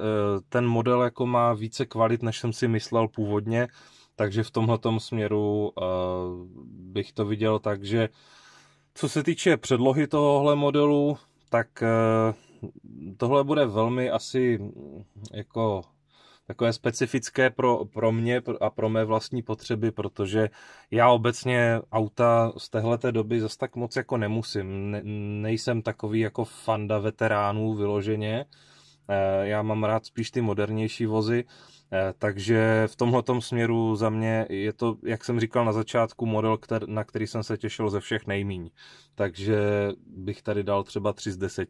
ten model jako má více kvalit, než jsem si myslel původně, takže v tomto směru eh, bych to viděl tak, že co se týče předlohy tohohle modelu, tak tohle bude velmi asi mm, jako takové specifické pro, pro mě a pro mé vlastní potřeby, protože já obecně auta z téhleté doby zase tak moc jako nemusím. Ne, nejsem takový jako fanda veteránů vyloženě. Eh, já mám rád spíš ty modernější vozy, Eh, takže v tomhle směru za mě je to, jak jsem říkal na začátku, model, který, na který jsem se těšil ze všech nejmíň. Takže bych tady dal třeba 3 z 10.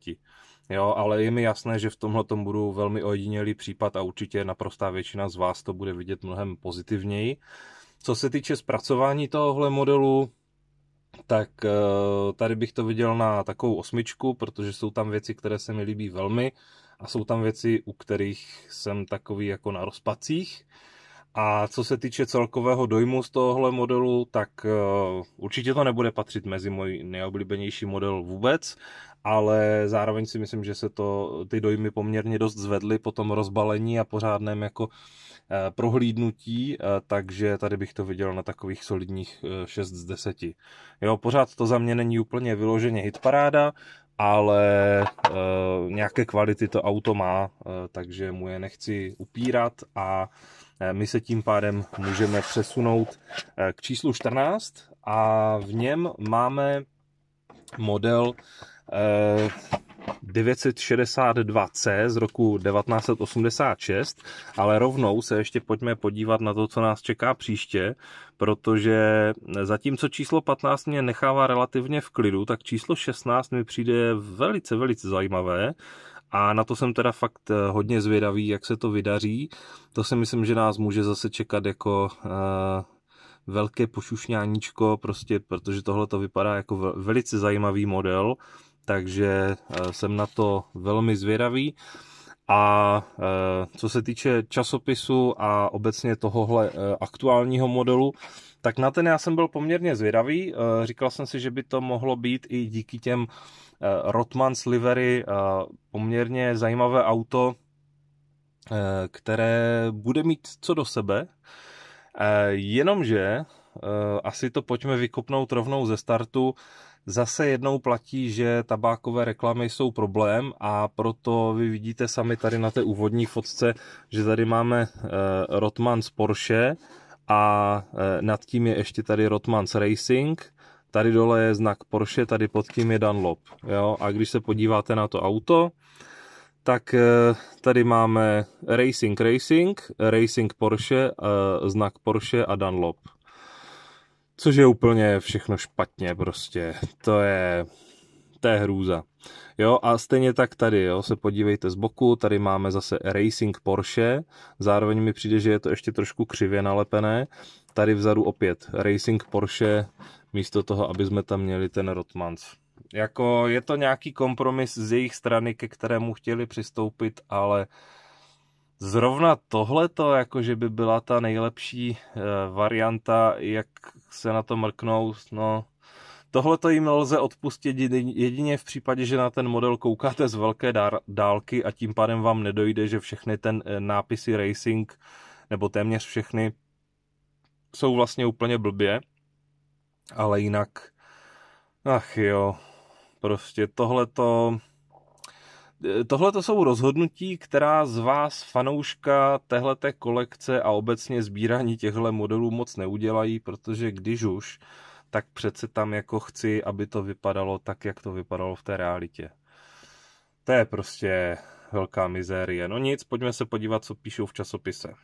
Jo, ale je mi jasné, že v tomhle tom budu velmi ojedinělý případ a určitě naprostá většina z vás to bude vidět mnohem pozitivněji. Co se týče zpracování tohohle modelu, tak eh, tady bych to viděl na takovou osmičku, protože jsou tam věci, které se mi líbí velmi a jsou tam věci, u kterých jsem takový jako na rozpacích. A co se týče celkového dojmu z tohohle modelu, tak eh, určitě to nebude patřit mezi můj nejoblíbenější model vůbec, ale zároveň si myslím, že se to ty dojmy poměrně dost zvedly po tom rozbalení a pořádném jako eh, prohlídnutí, eh, takže tady bych to viděl na takových solidních 6 z 10. Jo, pořád to za mě není úplně vyloženě hitparáda, ale e, nějaké kvality to auto má, e, takže mu je nechci upírat a eh, my se tím pádem můžeme přesunout k číslu 14 a v něm máme model 962C z roku 1986, ale rovnou se ještě pojďme podívat na to, co nás čeká příště, protože zatímco číslo 15 mě nechává relativně v klidu, tak číslo 16 mi přijde velice, velice zajímavé a na to jsem teda fakt eh, hodně zvědavý, jak se to vydaří. To si myslím, že nás může zase čekat jako uh, velké pošušňáníčko, prostě protože tohle to vypadá jako velice zajímavý model takže eh, jsem na to velmi zvědavý. A eh, co se týče časopisu a obecně tohohle eh, aktuálního modelu, tak na ten já jsem byl poměrně zvědavý. Říkal jsem si, že by to mohlo být i díky těm Rotman Slivery poměrně zajímavé auto, které bude mít co do sebe. Jenomže asi to pojďme vykopnout rovnou ze startu. Zase jednou platí, že tabákové reklamy jsou problém a proto vy vidíte sami tady na té úvodní fotce, že tady máme eh, Rotman z Porsche a eh, nad tím je ještě tady Rotman's Racing. Tady dole je znak Porsche, tady pod tím je Dunlop. Jo? A když se podíváte na to auto, tak eh, tady máme Racing Racing, Racing Porsche, znak Porsche a Dunlop. Což je úplně všechno špatně prostě. To je, to je hrůza. Jo, a stejně tak tady, jo, se podívejte z boku, tady máme zase Racing Porsche, zároveň mi přijde, že je to ještě trošku křivě nalepené, tady vzadu opět Racing Porsche, místo toho, aby jsme tam měli ten Rotmans. Jako je to nějaký kompromis z jejich strany, ke kterému chtěli přistoupit, ale uh, Zrovna tohleto, to, jakože by byla ta nejlepší eh, varianta, jak se na to mrknout, no Tohle to jim lze odpustit jedině v případě, že na ten model koukáte z velké dálky a tím pádem vám nedojde, že všechny ten eh, nápisy racing, nebo téměř všechny, jsou vlastně úplně blbě. Ale jinak, ach jo, prostě tohle to Tohle to jsou rozhodnutí, která z vás fanouška téhleté kolekce a obecně sbírání těchto modelů moc neudělají, protože když už, tak přece tam jako chci, aby to vypadalo tak, jak to vypadalo v té realitě. To je prostě velká mizérie. No nic, pojďme se podívat, co píšou v časopise.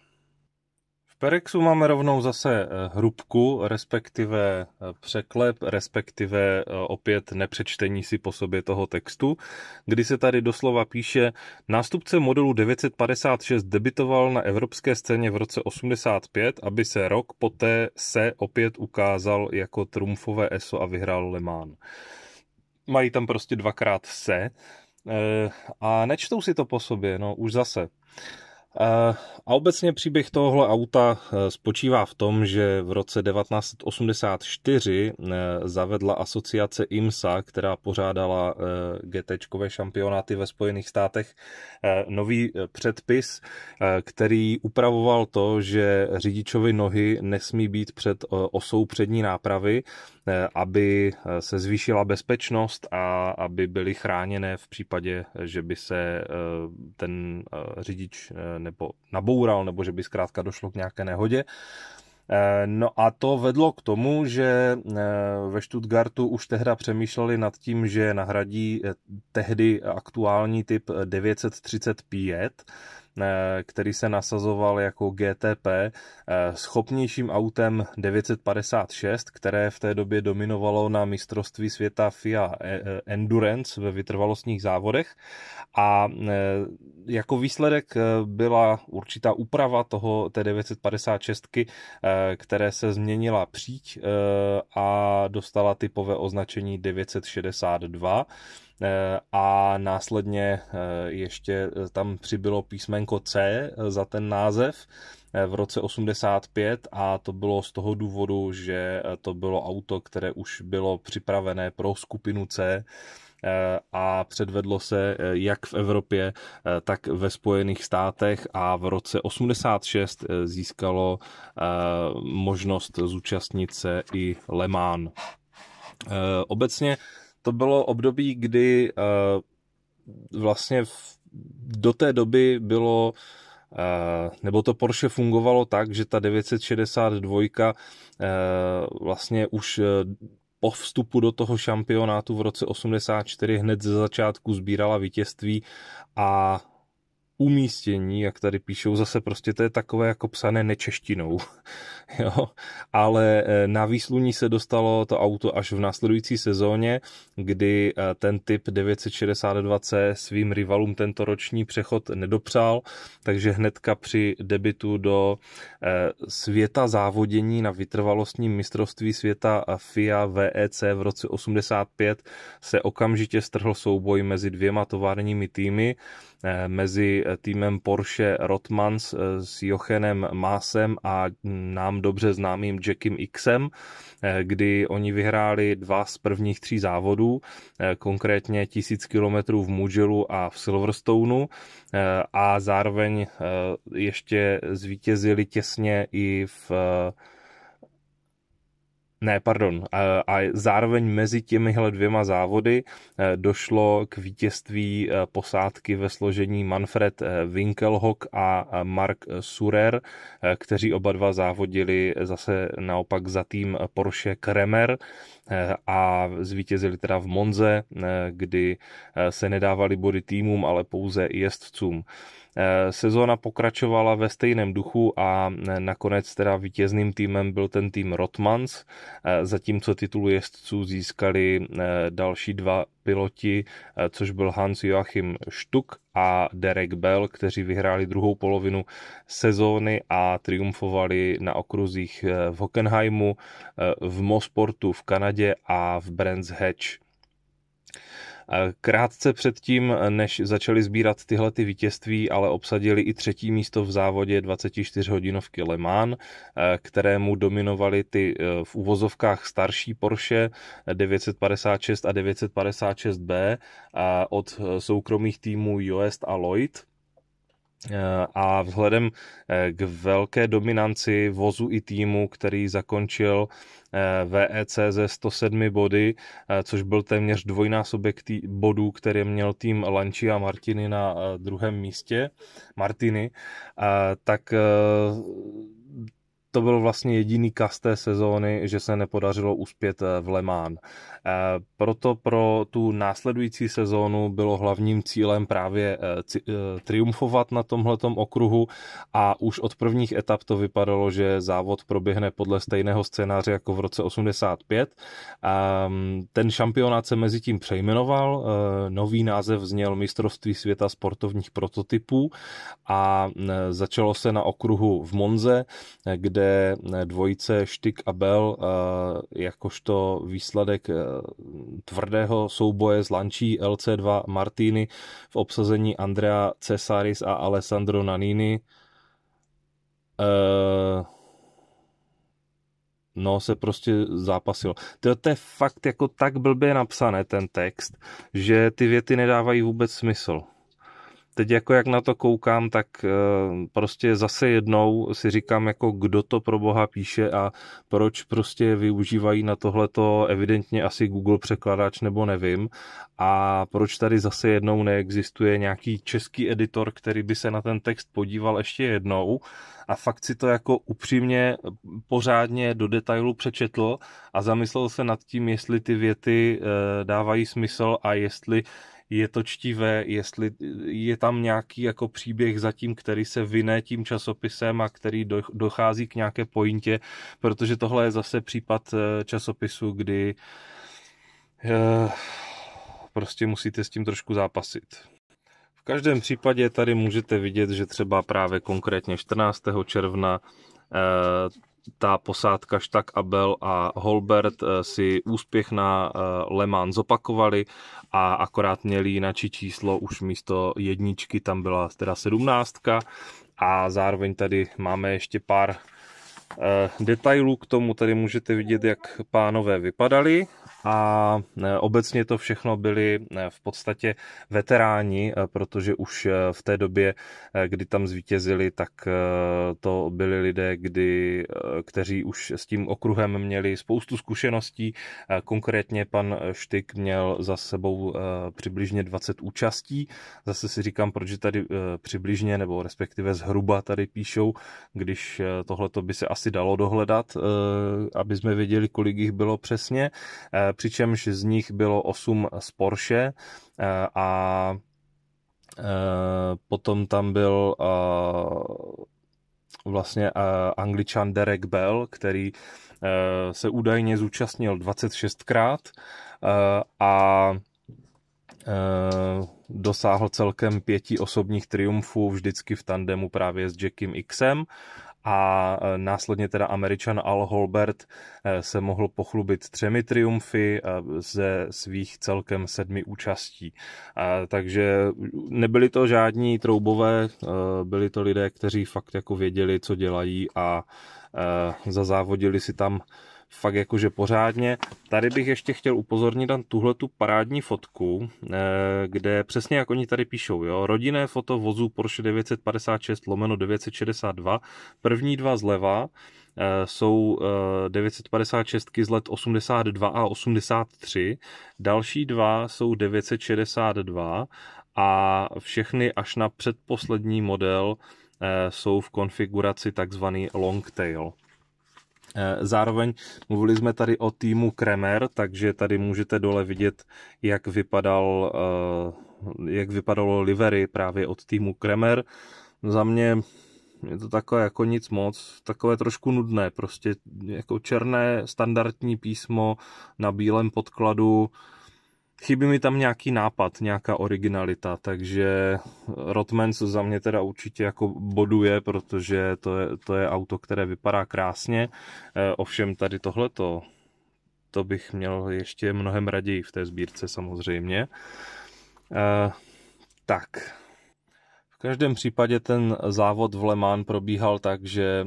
Perexu máme rovnou zase eh, hrubku, respektive eh, překlep, respektive eh, opět nepřečtení si po sobě toho textu, kdy se tady doslova píše, nástupce modelu 956 debitoval na evropské scéně v roce 85, aby se rok poté se opět ukázal jako trumfové ESO a vyhrál Le Mans. Mají tam prostě dvakrát se a nečtou si to po sobě, no už zase. A obecně příběh tohohle auta eh, spočívá v tom, že v roce 1984 eh, zavedla asociace IMSA, která pořádala eh, gt šampionáty ve Spojených státech, nový předpis, který upravoval to, že řidičovi nohy nesmí být před osou přední nápravy, aby se zvýšila bezpečnost a aby byly chráněné v případě, že by se ten řidič nebo naboural, nebo že by zkrátka došlo k nějaké nehodě. Eh, no a to vedlo k tomu, že eh, ve Stuttgartu už tehda přemýšleli nad tím, že nahradí eh, tehdy aktuální typ 935, Eh, který se nasazoval jako GTP eh, schopnějším autem 956, které v té době dominovalo na mistrovství světa FIA eh, Endurance ve vytrvalostních závodech a jako výsledek byla určitá úprava toho té 956, které se změnila příď a dostala typové označení 962. Eh, a následně eh, ještě eh, tam přibylo písmenko C za ten název v roce 85 a to bylo z toho důvodu, že to bylo auto, které už bylo připravené pro skupinu C a předvedlo se jak v Evropě, tak ve Spojených státech a v roce 86 získalo možnost zúčastnit se i Le Mans. Obecně to bylo období, kdy uh, vlastně v, do té doby bylo Uh, nebo to Porsche fungovalo tak, že ta 962 uh, eh, vlastně už uh, po vstupu do toho šampionátu v roce 84 hned ze začátku sbírala vítězství a umístění, jak tady píšou, zase prostě to je takové jako psané nečeštinou. jo? Ale eh, na výsluní se dostalo to auto až v následující sezóně, kdy eh, ten typ 962C svým rivalům tento roční přechod nedopřál, takže hnedka při debitu do eh, světa závodění na vytrvalostním mistrovství světa FIA VEC v roce 85 se okamžitě strhl souboj mezi dvěma továrními týmy Eh, mezi eh, týmem Porsche Rotmans eh, s Jochenem Másem a mm, nám dobře známým Jackem Xem, kdy oni vyhráli dva z prvních tří závodů, konkrétně 1000 kilometrů v Mugellu a v Silverstoneu a zároveň ještě zvítězili těsně i v ne, pardon, a zároveň mezi těmihle dvěma závody e, došlo k vítězství e, posádky ve složení Manfred e, Winkelhock a Mark Surer, kteří oba dva závodili zase naopak za tým Porsche Kremer Eh, a zvítězili teda v Monze, eh, kdy eh, se nedávali body týmům, ale pouze jezdcům. Sezóna pokračovala ve stejném duchu a nakonec teda vítězným týmem byl ten tým Rotmans, zatímco titul jezdců získali další dva piloti, což byl Hans Joachim Štuk a Derek Bell, kteří vyhráli druhou polovinu sezóny a triumfovali na okruzích eh, v Hockenheimu, eh, v Mosportu v Kanadě a v Brands Hatch Krátce předtím, než začali sbírat tyhle ty vítězství, ale obsadili i třetí místo v závodě 24-hodinovky Le Mans, eh, kterému dominovali ty eh, v uvozovkách starší Porsche 956 eh, a 956B od soukromých týmů Joest a Lloyd Eh, a vzhledem eh, k velké dominanci vozu i týmu, který zakončil eh, VEC ze 107 body, což byl téměř dvojnásobek tý, bodů, které měl tým Lanči a Martiny na druhém místě, Martiny, tak to byl vlastně jediný kas té sezóny, že se nepodařilo uspět eh, v Le Mans. Eh, proto pro tu následující sezónu bylo hlavním cílem právě eh, triumfovat na tomhletom okruhu a už od prvních etap to vypadalo, že závod proběhne podle stejného scénáře jako v roce 85. Ehm, ten šampionát se mezi tím přejmenoval, nový název zněl Mistrovství světa sportovních prototypů a začalo se na okruhu v Monze, kde kde eh, dvojice Štyk a Bell eh, jakožto výsledek eh, tvrdého souboje z Lančí LC2 Martini v obsazení Andrea Cesaris a Alessandro Nanini no, se prostě zápasil. To, to je fakt jako tak blbě napsané ten text, že ty věty nedávají vůbec smysl teď jako jak na to koukám, tak eh, prostě zase jednou si říkám, jako kdo to pro boha píše a proč prostě využívají na tohleto evidentně asi Google překladač nebo nevím a proč tady zase jednou neexistuje nějaký český editor, který by se na ten text podíval ještě jednou a fakt si to jako upřímně pořádně do detailu přečetl a zamyslel se nad tím, jestli ty věty eh, dávají smysl a jestli je to čtivé, jestli je tam nějaký jako příběh zatím, který se vyne tím časopisem a který dochází k nějaké pointě, protože tohle je zase případ eh, časopisu, kdy eh, prostě musíte s tím trošku zápasit. V každém případě tady můžete vidět, že třeba právě konkrétně 14. června eh, ta posádka Štak Abel a Holbert eh, si úspěch na eh, Le Mans zopakovali a akorát měli jinačí číslo už místo jedničky, tam byla teda sedmnáctka a zároveň tady máme ještě pár eh, detailů k tomu, tady můžete vidět, jak pánové vypadali a e, obecně to všechno byli e, v podstatě veteráni, e, protože už v té době, kdy tam zvítězili, tak to byli lidé, kdy, kteří už s tím okruhem měli spoustu zkušeností. Konkrétně pan Štyk měl za sebou přibližně 20 účastí. Zase si říkám, proč tady přibližně nebo respektive zhruba tady píšou, když tohle by se asi dalo dohledat, aby jsme věděli, kolik jich bylo přesně přičemž z nich bylo 8 z Porsche eh, a eh, potom tam byl eh, vlastně angličan Derek Bell, který se údajně zúčastnil 26krát a dosáhl celkem pěti osobních triumfů vždycky v tandemu právě s Jackiem Xem a e, následně teda Američan Al Holbert e, se mohl pochlubit třemi triumfy e, ze svých celkem sedmi účastí. Takže nebyli to žádní troubové, byli to lidé, kteří fakt jako věděli, co dělají a zazávodili si tam fakt jakože pořádně. Tady bych ještě chtěl upozornit na tuhle tu parádní fotku, eh, kde přesně jak oni tady píšou, jo, rodinné foto vozů Porsche 956 lomeno 962, první dva zleva, eh, jsou 956 eh, z let 82 a 83, další dva jsou 962 a všechny až na předposlední model jsou v konfiguraci takzvaný long tail. Eh, zároveň mluvili jsme tady o týmu Kremer, takže tady můžete dole vidět, jak vypadal eh, jak vypadalo livery právě od týmu Kremer. Za mě je to takové jako nic moc, takové trošku nudné, prostě jako černé standardní písmo na bílém podkladu, chybí mi tam nějaký nápad, nějaká originalita, takže eh, se za mě teda určitě jako boduje, protože to je, to je auto, které vypadá krásně, eh, ovšem tady tohleto, to bych měl ještě mnohem raději v té sbírce samozřejmě. Eh, tak, v každém případě ten závod v Le Mans probíhal tak, že eh,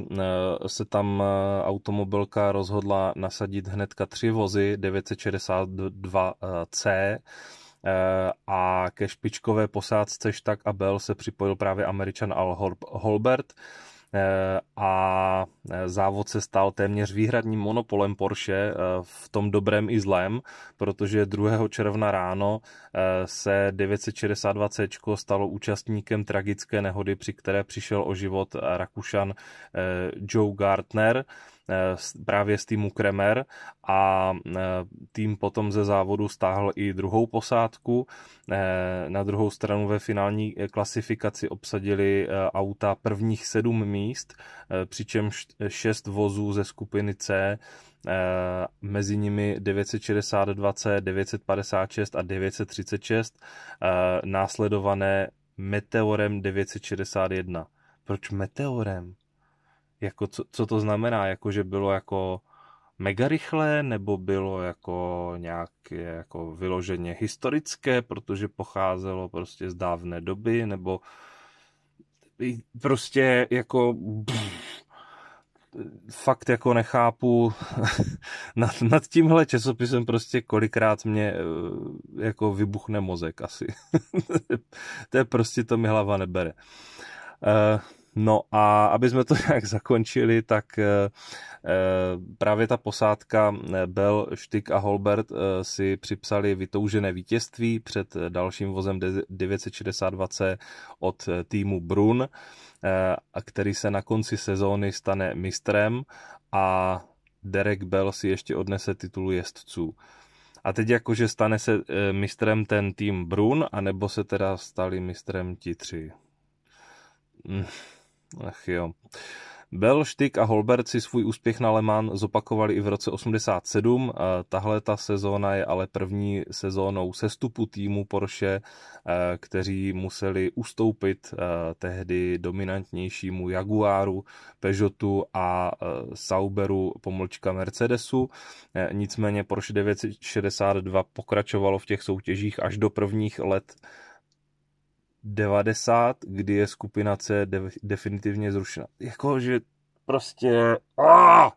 se tam eh, automobilka rozhodla nasadit hnedka tři vozy 962C eh, a ke špičkové posádce Štak a Bell se připojil právě američan Al Holbert, Eh, a eh, závod se stal téměř výhradním monopolem Porsche eh, v tom dobrém i zlém, protože 2. června ráno se 962C stalo účastníkem tragické nehody, při které přišel o život Rakušan Joe Gartner. Eh, právě z týmu Kremer a eh, tým potom ze závodu stáhl i druhou posádku. Eh, na druhou stranu ve finální klasifikaci obsadili auta prvních sedm míst, přičemž šest vozů ze skupiny C mezi nimi 962C, 956 a 936, následované Meteorem 961. Proč Meteorem? jako co, co to znamená, jako že bylo jako mega rychlé, nebo bylo jako nějak jako vyloženě historické, protože pocházelo prostě z dávné doby, nebo prostě jako pff, fakt jako nechápu nad, nad tímhle časopisem prostě kolikrát mě eh, jako vybuchne mozek asi. to je prostě, to mi hlava nebere. Uh, No a aby jsme to nějak zakončili, tak eh, eh, právě ta posádka eh, Bell, Štyk a Holbert si připsali vytoužené vítězství před dalším vozem 962C od týmu Brun, který se na konci sezóny stane mistrem a Derek Bell si ještě odnese titul jezdců. A teď jakože stane se mistrem ten tým Brun, anebo se teda stali mistrem ti tři? Mm. Ach jo. Bell, Štyk a Holbert si svůj úspěch na Le Mans zopakovali i v roce 87. Tahle ta sezóna je ale první sezónou sestupu týmu Porsche, eh, kteří museli ustoupit eh, tehdy dominantnějšímu Jaguaru, Peugeotu a eh, Sauberu pomlčka Mercedesu. Nicméně Porsche 962 pokračovalo v těch soutěžích až do prvních let 90, kdy je skupina C de- definitivně zrušena. Jakože prostě... Aah!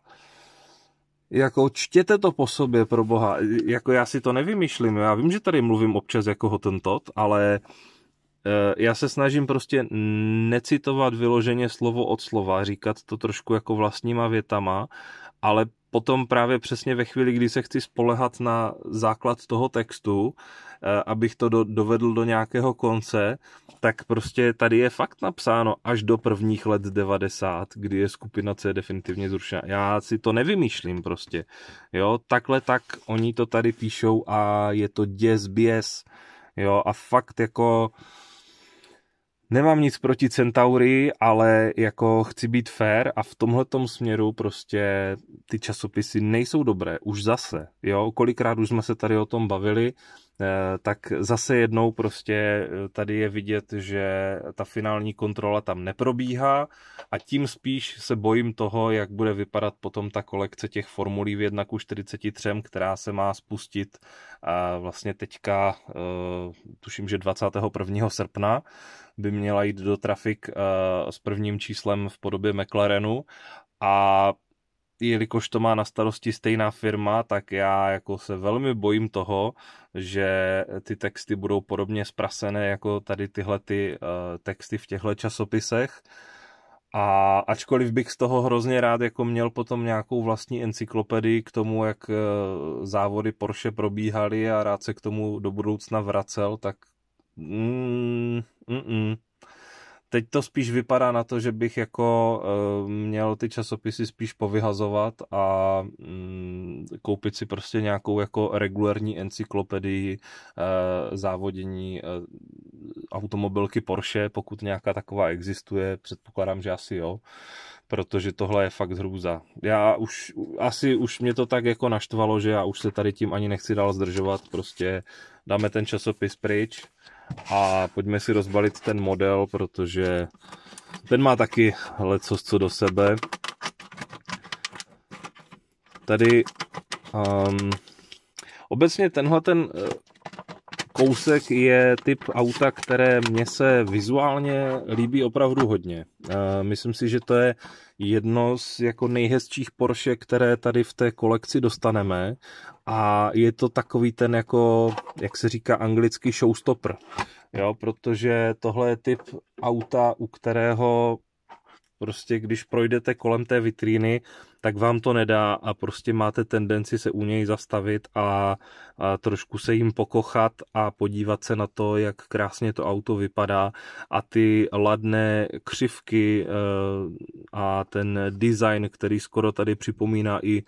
Jako čtěte to po sobě, pro boha. Jako já si to nevymýšlím. Já vím, že tady mluvím občas jako tot, ale e, já se snažím prostě necitovat vyloženě slovo od slova, říkat to trošku jako vlastníma větama, ale potom právě přesně ve chvíli, kdy se chci spolehat na základ toho textu, eh, abych to do, dovedl do nějakého konce, tak prostě tady je fakt napsáno až do prvních let 90, kdy je skupina C definitivně zrušena. Já si to nevymýšlím prostě. Jo, takhle tak oni to tady píšou a je to děs běs. Jo, a fakt jako Nemám nic proti Centauri, ale jako chci být fair a v tomhletom směru prostě ty časopisy nejsou dobré, už zase, jo, kolikrát už jsme se tady o tom bavili, eh, tak zase jednou prostě eh, tady je vidět, že ta finální kontrola tam neprobíhá a tím spíš se bojím toho, jak bude vypadat potom ta kolekce těch formulí v 1 43, která se má spustit a eh, vlastně teďka, tuším, že 21. srpna, by měla jít do trafik eh, s prvním číslem v podobě McLarenu a jelikož to má na starosti stejná firma, tak já jako se velmi bojím toho, že ty texty budou podobně zprasené jako tady tyhle ty eh, texty v těchto časopisech. A ačkoliv bych z toho hrozně rád jako měl potom nějakou vlastní encyklopedii k tomu, jak eh, závody Porsche probíhaly a rád se k tomu do budoucna vracel, tak Mm, mm-mm. Teď to spíš vypadá na to, že bych jako uh, měl ty časopisy spíš povyhazovat a mm, koupit si prostě nějakou jako regulární encyklopedii uh, závodění uh, automobilky Porsche, pokud nějaká taková existuje, předpokládám, že asi jo, protože tohle je fakt hrůza. Já už, asi už mě to tak jako naštvalo, že já už se tady tím ani nechci dál zdržovat, prostě dáme ten časopis pryč a pojďme si rozbalit ten model, protože ten má taky lecos co do sebe. Tady um, obecně tenhle ten eh, kousek je typ auta, které mě se vizuálně líbí opravdu hodně. Myslím si, že to je jedno z jako nejhezčích Porsche, které tady v té kolekci dostaneme a je to takový ten jako, jak se říká anglicky showstopper, jo, protože tohle je typ auta, u kterého prostě když projdete kolem té vitríny, tak vám to nedá a prostě máte tendenci se u něj zastavit a, a trošku se jim pokochat a podívat se na to, jak krásně to auto vypadá a ty ladné křivky eh, a ten design, který skoro tady připomíná i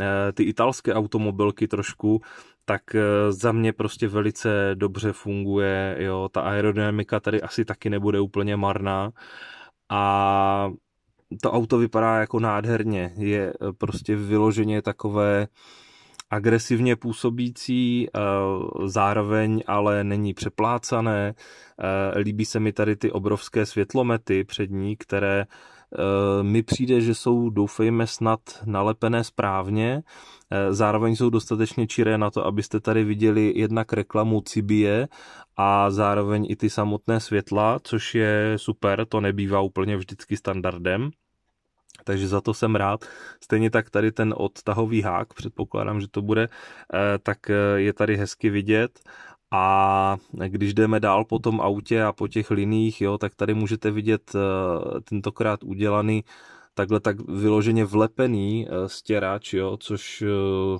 eh, ty italské automobilky trošku, tak eh, za mě prostě velice dobře funguje, jo, ta aerodynamika tady asi taky nebude úplně marná a to auto vypadá jako nádherně. Je eh, prostě vyloženě takové agresivně působící, eh, zároveň ale není přeplácané. Eh, líbí se mi tady ty obrovské světlomety přední, které mi přijde, že jsou, doufejme, snad nalepené správně Eh, zároveň jsou dostatečně čiré na to, abyste tady viděli jednak reklamu Cibie a zároveň i ty samotné světla, což je super, to nebývá úplně vždycky standardem. Takže za to jsem rád. Stejně tak tady ten odtahový hák, předpokládám, že to bude, eh, tak eh, je tady hezky vidět. A když jdeme dál po tom autě a po těch liních, jo, tak tady můžete vidět tentokrát udělaný uh, takhle tak vyloženě vlepený eh, stěrač, jo, což eh,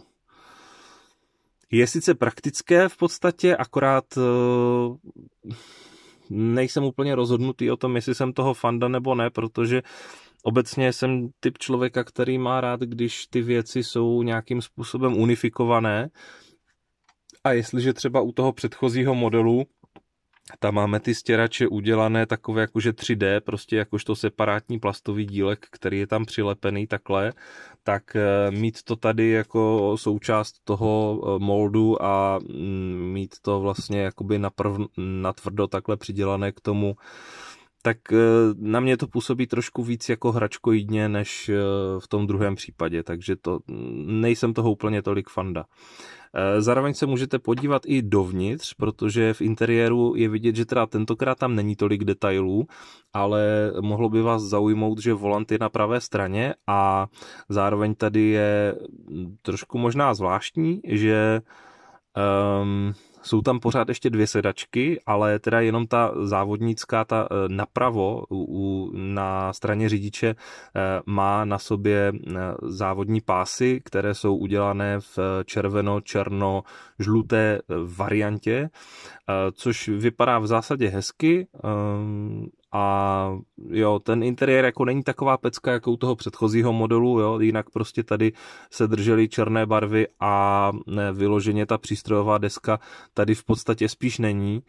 je sice praktické v podstatě, akorát eh, nejsem úplně rozhodnutý o tom, jestli jsem toho fanda nebo ne, protože obecně jsem typ člověka, který má rád, když ty věci jsou nějakým způsobem unifikované a jestliže třeba u toho předchozího modelu tam máme ty stěrače udělané takové jakože 3D, prostě jakožto separátní plastový dílek, který je tam přilepený takhle, tak eh, mít to tady jako součást toho eh, moldu a mm, mít to vlastně jakoby naprv, natvrdo takhle přidělané k tomu, tak eh, na mě to působí trošku víc jako hračkojídně než v tom druhém případě, takže to mm, nejsem toho úplně tolik fanda. Eh, zároveň se můžete podívat i dovnitř, protože v interiéru je vidět, že teda tentokrát tam není tolik detailů, ale mohlo by vás zaujmout, že volant je na pravé straně a zároveň tady je mm, trošku možná zvláštní, že um, jsou tam pořád ještě dvě sedačky, ale teda jenom ta závodnická, ta eh, napravo u, na straně řidiče eh, má na sobě eh, závodní pásy, které jsou udělané v červeno, černo, žluté variantě, což vypadá v zásadě hezky ehm, a jo, ten interiér jako není taková pecka jako u toho předchozího modelu, jo, jinak prostě tady se držely černé barvy a ne, vyloženě ta přístrojová deska tady v podstatě spíš není.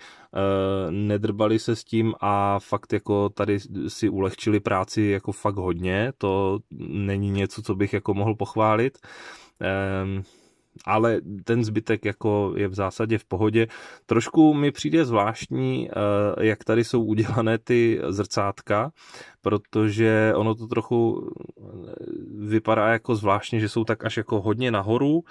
E, nedrbali se s tím a fakt jako tady si ulehčili práci jako fakt hodně, to není něco, co bych jako mohl pochválit. E, ale ten zbytek jako je v zásadě v pohodě. Trošku mi přijde zvláštní, eh, jak tady jsou udělané ty zrcátka, protože ono to trochu eh, vypadá jako zvláštně, že jsou tak až jako hodně nahoru,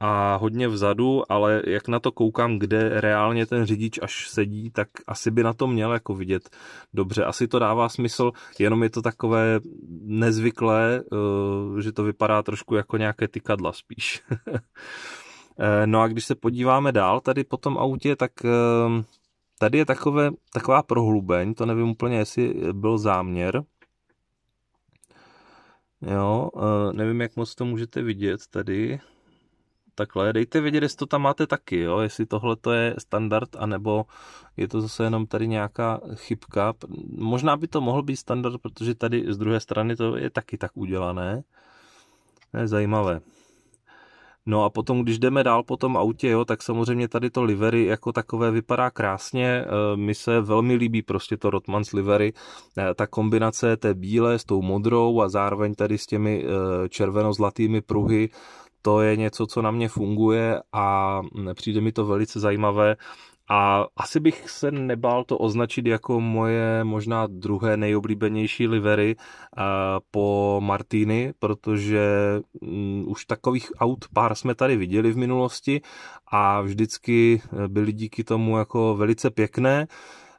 a hodně vzadu, ale jak na to koukám, kde reálně ten řidič až sedí, tak asi by na to měl jako vidět dobře. Asi to dává smysl, jenom je to takové nezvyklé, eh, že to vypadá trošku jako nějaké tykadla spíš. Eh, no a když se podíváme dál tady po tom autě, tak eh, tady je takové, taková prohlubeň, to nevím úplně, jestli byl záměr, Jo, nevím, jak moc to můžete vidět tady, takhle. Dejte vědět, jestli to tam máte taky, jo? jestli tohle to je standard, anebo je to zase jenom tady nějaká chybka. Možná by to mohl být standard, protože tady z druhé strany to je taky tak udělané. To je zajímavé. No a potom, když jdeme dál po tom autě, jo, tak samozřejmě tady to livery jako takové vypadá krásně. E, mi se velmi líbí prostě to Rotmans livery. E, ta kombinace té bílé s tou modrou a zároveň tady s těmi e, červeno-zlatými pruhy to je něco, co na mě funguje a přijde mi to velice zajímavé. A asi bych se nebál to označit jako moje možná druhé nejoblíbenější livery eh, po Martini, protože mm, už takových aut pár jsme tady viděli v minulosti a vždycky byly díky tomu jako velice pěkné.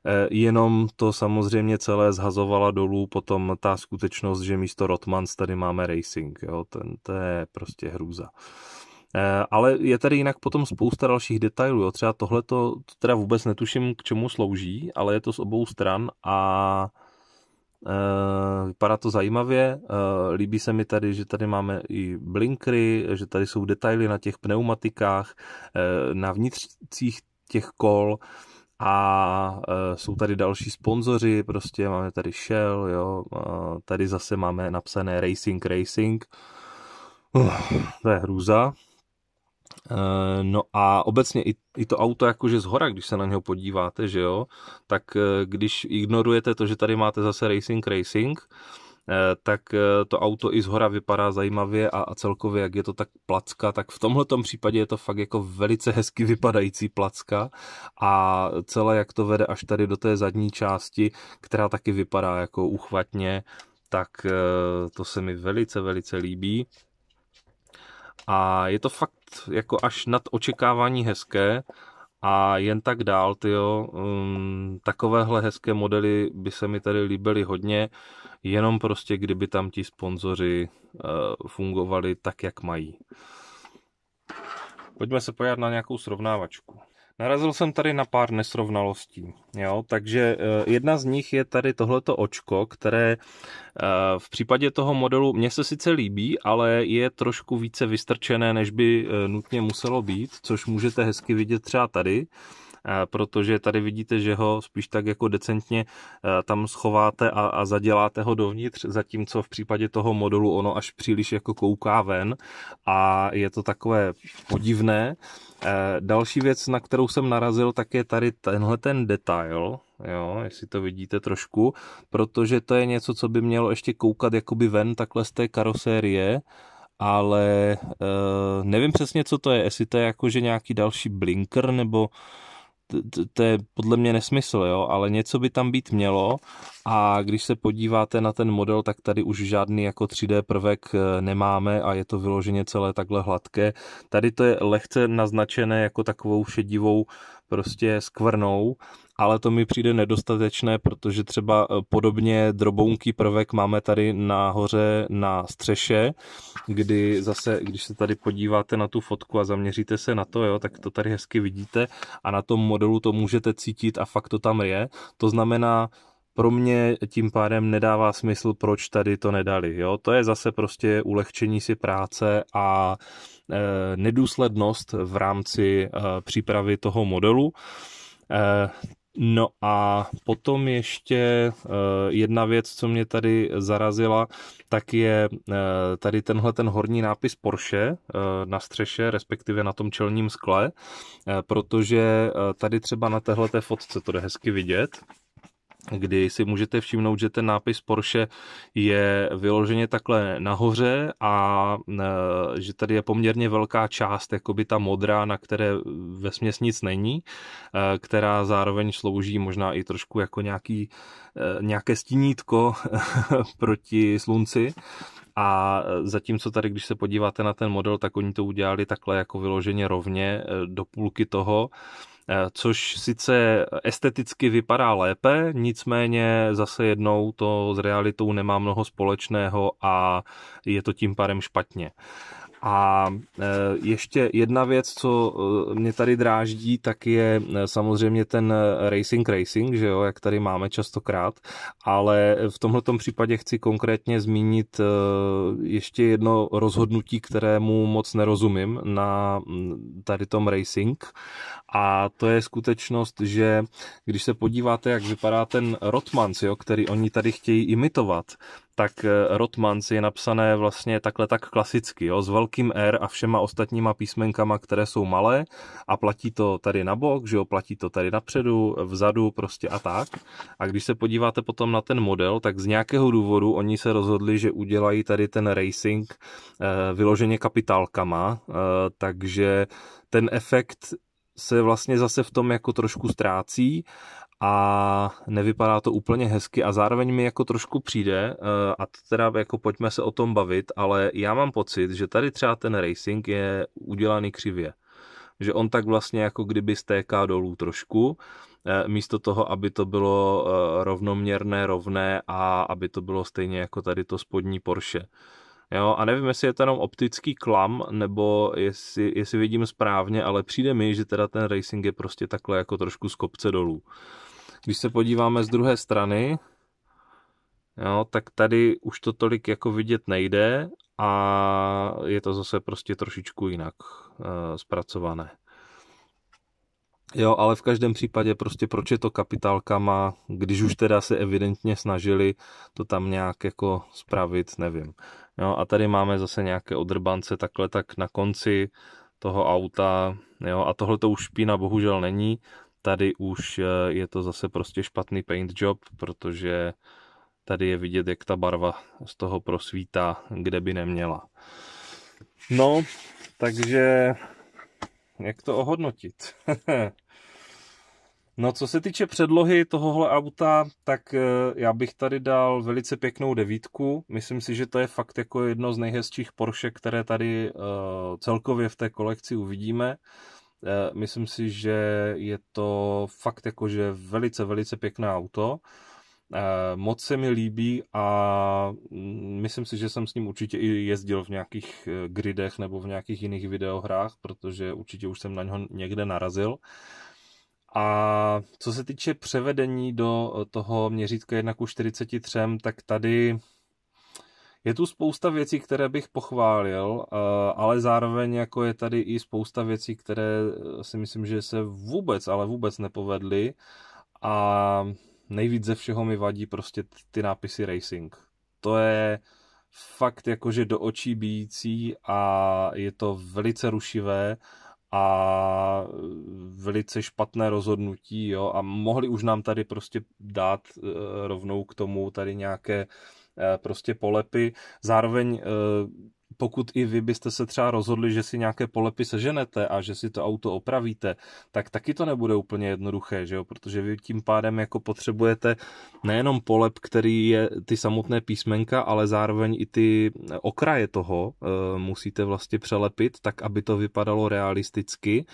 Eh, jenom to samozřejmě celé zhazovala dolů potom ta skutečnost, že místo Rotmans tady máme Racing, jo, ten, to je prostě hrůza. Eh, ale je tady jinak potom spousta dalších detailů. Jo. Třeba tohle to teda vůbec netuším, k čemu slouží, ale je to z obou stran a eh, vypadá to zajímavě. Líbí se mi tady, že tady máme i blinkry, že tady jsou detaily na těch pneumatikách, na vnitřcích těch kol a e, jsou tady další sponzoři, prostě máme tady Shell, jo, a tady zase máme napsané Racing Racing, Uf, to je hrůza. E, no a obecně i, i to auto jakože z hora, když se na něho podíváte, že jo, tak e, když ignorujete to, že tady máte zase Racing Racing, Eh, tak eh, to auto i z hora vypadá zajímavě a, a celkově, jak je to tak placka, tak v tomhle případě je to fakt jako velice hezky vypadající placka a celé, jak to vede až tady do té zadní části, která taky vypadá jako uchvatně, tak eh, to se mi velice, velice líbí. A je to fakt jako až nad očekávání hezké a jen tak dál, tyjo, um, takovéhle hezké modely by se mi tady líbily hodně. Uh, jenom prostě kdyby tam ti sponzoři eh, fungovali tak, jak mají. Pojďme se pojat na nějakou srovnávačku. Narazil jsem tady na pár nesrovnalostí. Jo? Takže eh, jedna z nich je tady tohleto očko, které eh, v případě toho modelu mně se sice líbí, ale je trošku více vystrčené, než by nutně muselo být, což můžete hezky vidět třeba tady. Eh, protože tady vidíte, že ho spíš tak jako decentně eh, tam schováte a, a zaděláte ho dovnitř, zatímco v případě toho modulu ono až příliš jako kouká ven a je to takové podivné. Eh, další věc, na kterou jsem narazil, tak je tady tenhle ten detail, jo, jestli to vidíte trošku, protože to je něco, co by mělo ještě koukat jakoby ven takhle z té karosérie, ale e, nevím přesně, co to je, jestli to je jakože nějaký další blinker, nebo to je podle mě nesmysl, jo, ale něco by tam být mělo a když se podíváte na ten model, tak tady už žádný jako 3D prvek e, nemáme a je to vyloženě celé takhle hladké. Tady to je lehce naznačené jako takovou šedivou prostě skvrnou ale to mi přijde nedostatečné, protože třeba eh, podobně drobounký prvek máme tady nahoře na střeše, kdy zase, když se tady podíváte na tu fotku a zaměříte se na to, jo, tak to tady hezky vidíte a na tom modelu to můžete cítit a fakt to tam je. To znamená, pro mě tím pádem nedává smysl, proč tady to nedali. Jo? To je zase prostě ulehčení si práce a e, nedůslednost v rámci e, přípravy toho modelu. E, No a potom ještě eh, jedna věc, co mě tady zarazila, tak je eh, tady tenhle ten horní nápis Porsche eh, na střeše, respektive na tom čelním skle, protože tady třeba na téhle fotce to jde hezky vidět, kdy si můžete všimnout, že ten nápis Porsche je vyloženě takhle nahoře a e, že tady je poměrně velká část, jako by ta modrá, na které ve směs nic není, e, která zároveň slouží možná i trošku jako nějaký, e, nějaké stínítko proti slunci. A zatímco tady, když se podíváte na ten model, tak oni to udělali takhle jako vyloženě rovně do půlky toho, Eh, což sice esteticky vypadá lépe, nicméně zase jednou to s realitou nemá mnoho společného a je to tím pádem špatně. A e, ještě jedna věc, co e, mě tady dráždí, tak je e, samozřejmě ten racing racing, že jo, jak tady máme častokrát, ale v tomto případě chci konkrétně zmínit ještě jedno rozhodnutí, kterému moc nerozumím na tady tom racing a to je skutečnost, že když se podíváte, jak vypadá ten Rotmans, jo, který oni tady chtějí imitovat, tak eh, Rotmans je napsané vlastně takhle tak klasicky, jo, s velkým R a všema ostatníma písmenkama, které jsou malé a platí to tady na bok, že jo, platí to tady napředu, vzadu prostě a tak. A když se podíváte potom na ten model, tak z nějakého důvodu oni se rozhodli, že udělají tady ten racing eh, vyloženě kapitálkama, eh, takže ten efekt se vlastně zase v tom jako trošku ztrácí a nevypadá to úplně hezky a zároveň mi jako trošku přijde eh, a teda jako pojďme se o tom bavit, ale já mám pocit, že tady třeba ten racing je udělaný křivě. Že on tak vlastně jako kdyby stéká dolů trošku, eh, místo toho, aby to bylo eh, rovnoměrné, rovné a aby to bylo stejně jako tady to spodní Porsche. Jo, a nevím, jestli je to jenom optický klam, nebo jestli, jestli vidím správně, ale přijde mi, že teda ten racing je prostě takhle jako trošku z kopce dolů. Když se podíváme z druhé strany, jo, tak tady už to tolik jako vidět nejde a je to zase prostě trošičku jinak e, zpracované. Jo, ale v každém případě prostě proč je to kapitálkama, když už teda se evidentně snažili to tam nějak jako spravit, nevím. Jo, a tady máme zase nějaké odrbance takhle tak na konci toho auta, jo, a tohle to už špína bohužel není, tady už eh, je to zase prostě špatný paint job, protože tady je vidět, jak ta barva z toho prosvítá, kde by neměla. No, takže jak to ohodnotit? no, co se týče předlohy tohohle auta, tak eh, já bych tady dal velice pěknou devítku. Myslím si, že to je fakt jako jedno z nejhezčích Porsche, které tady eh, celkově v té kolekci uvidíme. Eh, myslím si, že je to fakt jakože velice, velice pěkné auto. Eh, moc se mi líbí a mm, myslím si, že jsem s ním určitě i jezdil v nějakých eh, gridech nebo v nějakých jiných videohrách, protože určitě už jsem na něho někde narazil. A co se týče převedení do toho měřítka 1 43, tak tady je tu spousta věcí, které bych pochválil, eh, ale zároveň jako je tady i spousta věcí, které eh, si myslím, že se vůbec, ale vůbec nepovedly a nejvíc ze všeho mi vadí prostě ty nápisy Racing. To je fakt jakože do očí bíjící a je to velice rušivé a eh, velice špatné rozhodnutí, jo, a mohli už nám tady prostě dát rovnou k tomu tady nějaké uh, Eh, prostě polepy. Zároveň eh, pokud i vy byste se třeba rozhodli, že si nějaké polepy seženete a že si to auto opravíte, tak taky to nebude úplně jednoduché, že jo? protože vy tím pádem jako potřebujete nejenom polep, který je ty samotné písmenka, ale zároveň i ty okraje toho eh, musíte vlastně přelepit, tak aby to vypadalo realisticky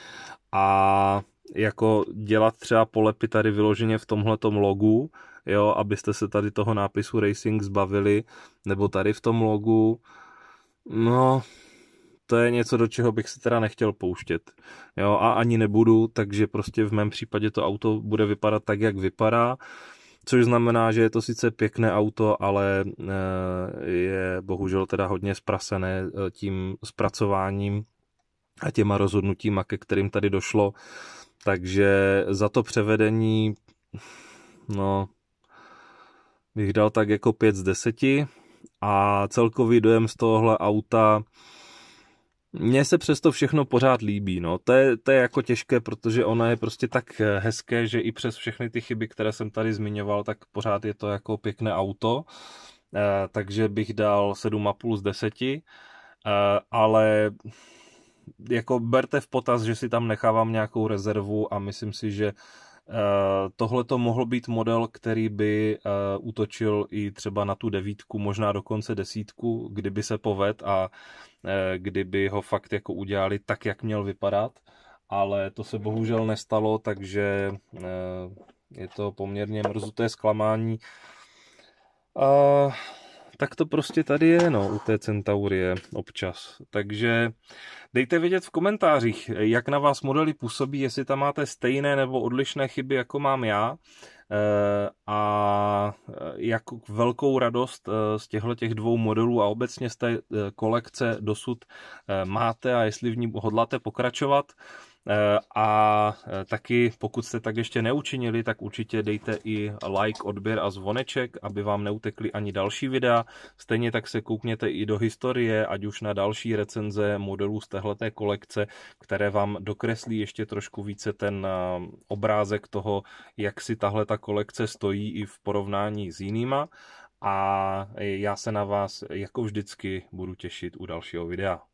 a jako dělat třeba polepy tady vyloženě v tomhletom logu, jo, abyste se tady toho nápisu Racing zbavili, nebo tady v tom logu, no, to je něco, do čeho bych se teda nechtěl pouštět. Jo, a ani nebudu, takže prostě v mém případě to auto bude vypadat tak, jak vypadá, což znamená, že je to sice pěkné auto, ale eh, je bohužel teda hodně zprasené eh, tím zpracováním a těma rozhodnutíma, ke kterým tady došlo takže za to převedení, no, bych dal tak jako 5 z 10 a celkový dojem z tohohle auta mně se přesto všechno pořád líbí, no. To je, to je jako těžké, protože ona je prostě tak hezké, že i přes všechny ty chyby, které jsem tady zmiňoval, tak pořád je to jako pěkné auto, eh, takže bych dal 7,5 z 10, eh, ale jako berte v potaz, že si tam nechávám nějakou rezervu a myslím si, že eh, tohle to mohl být model, který by eh, útočil i třeba na tu devítku, možná dokonce desítku, kdyby se poved a eh, kdyby ho fakt jako udělali tak, jak měl vypadat, ale to se bohužel nestalo, takže je to poměrně mrzuté zklamání. Uh, tak to prostě tady je, no, u té Centaurie občas. Takže dejte vědět v komentářích, jak na vás modely působí, jestli tam máte stejné nebo odlišné chyby, jako mám já eh, a eh, jak velkou radost eh, z těchto těch dvou modelů a obecně z té kolekce dosud máte a jestli v ní hodláte pokračovat. Eh, a eh, taky, pokud jste tak ještě neučinili, tak určitě dejte i like, odběr a zvoneček, aby vám neutekly ani další videa. Stejně tak se koukněte i do historie, ať už na další recenze modelů z téhleté kolekce, které vám dokreslí ještě trošku více ten eh, obrázek toho, jak si tahle ta kolekce stojí i v porovnání s jinýma. A já se na vás jako vždycky budu těšit u dalšího videa.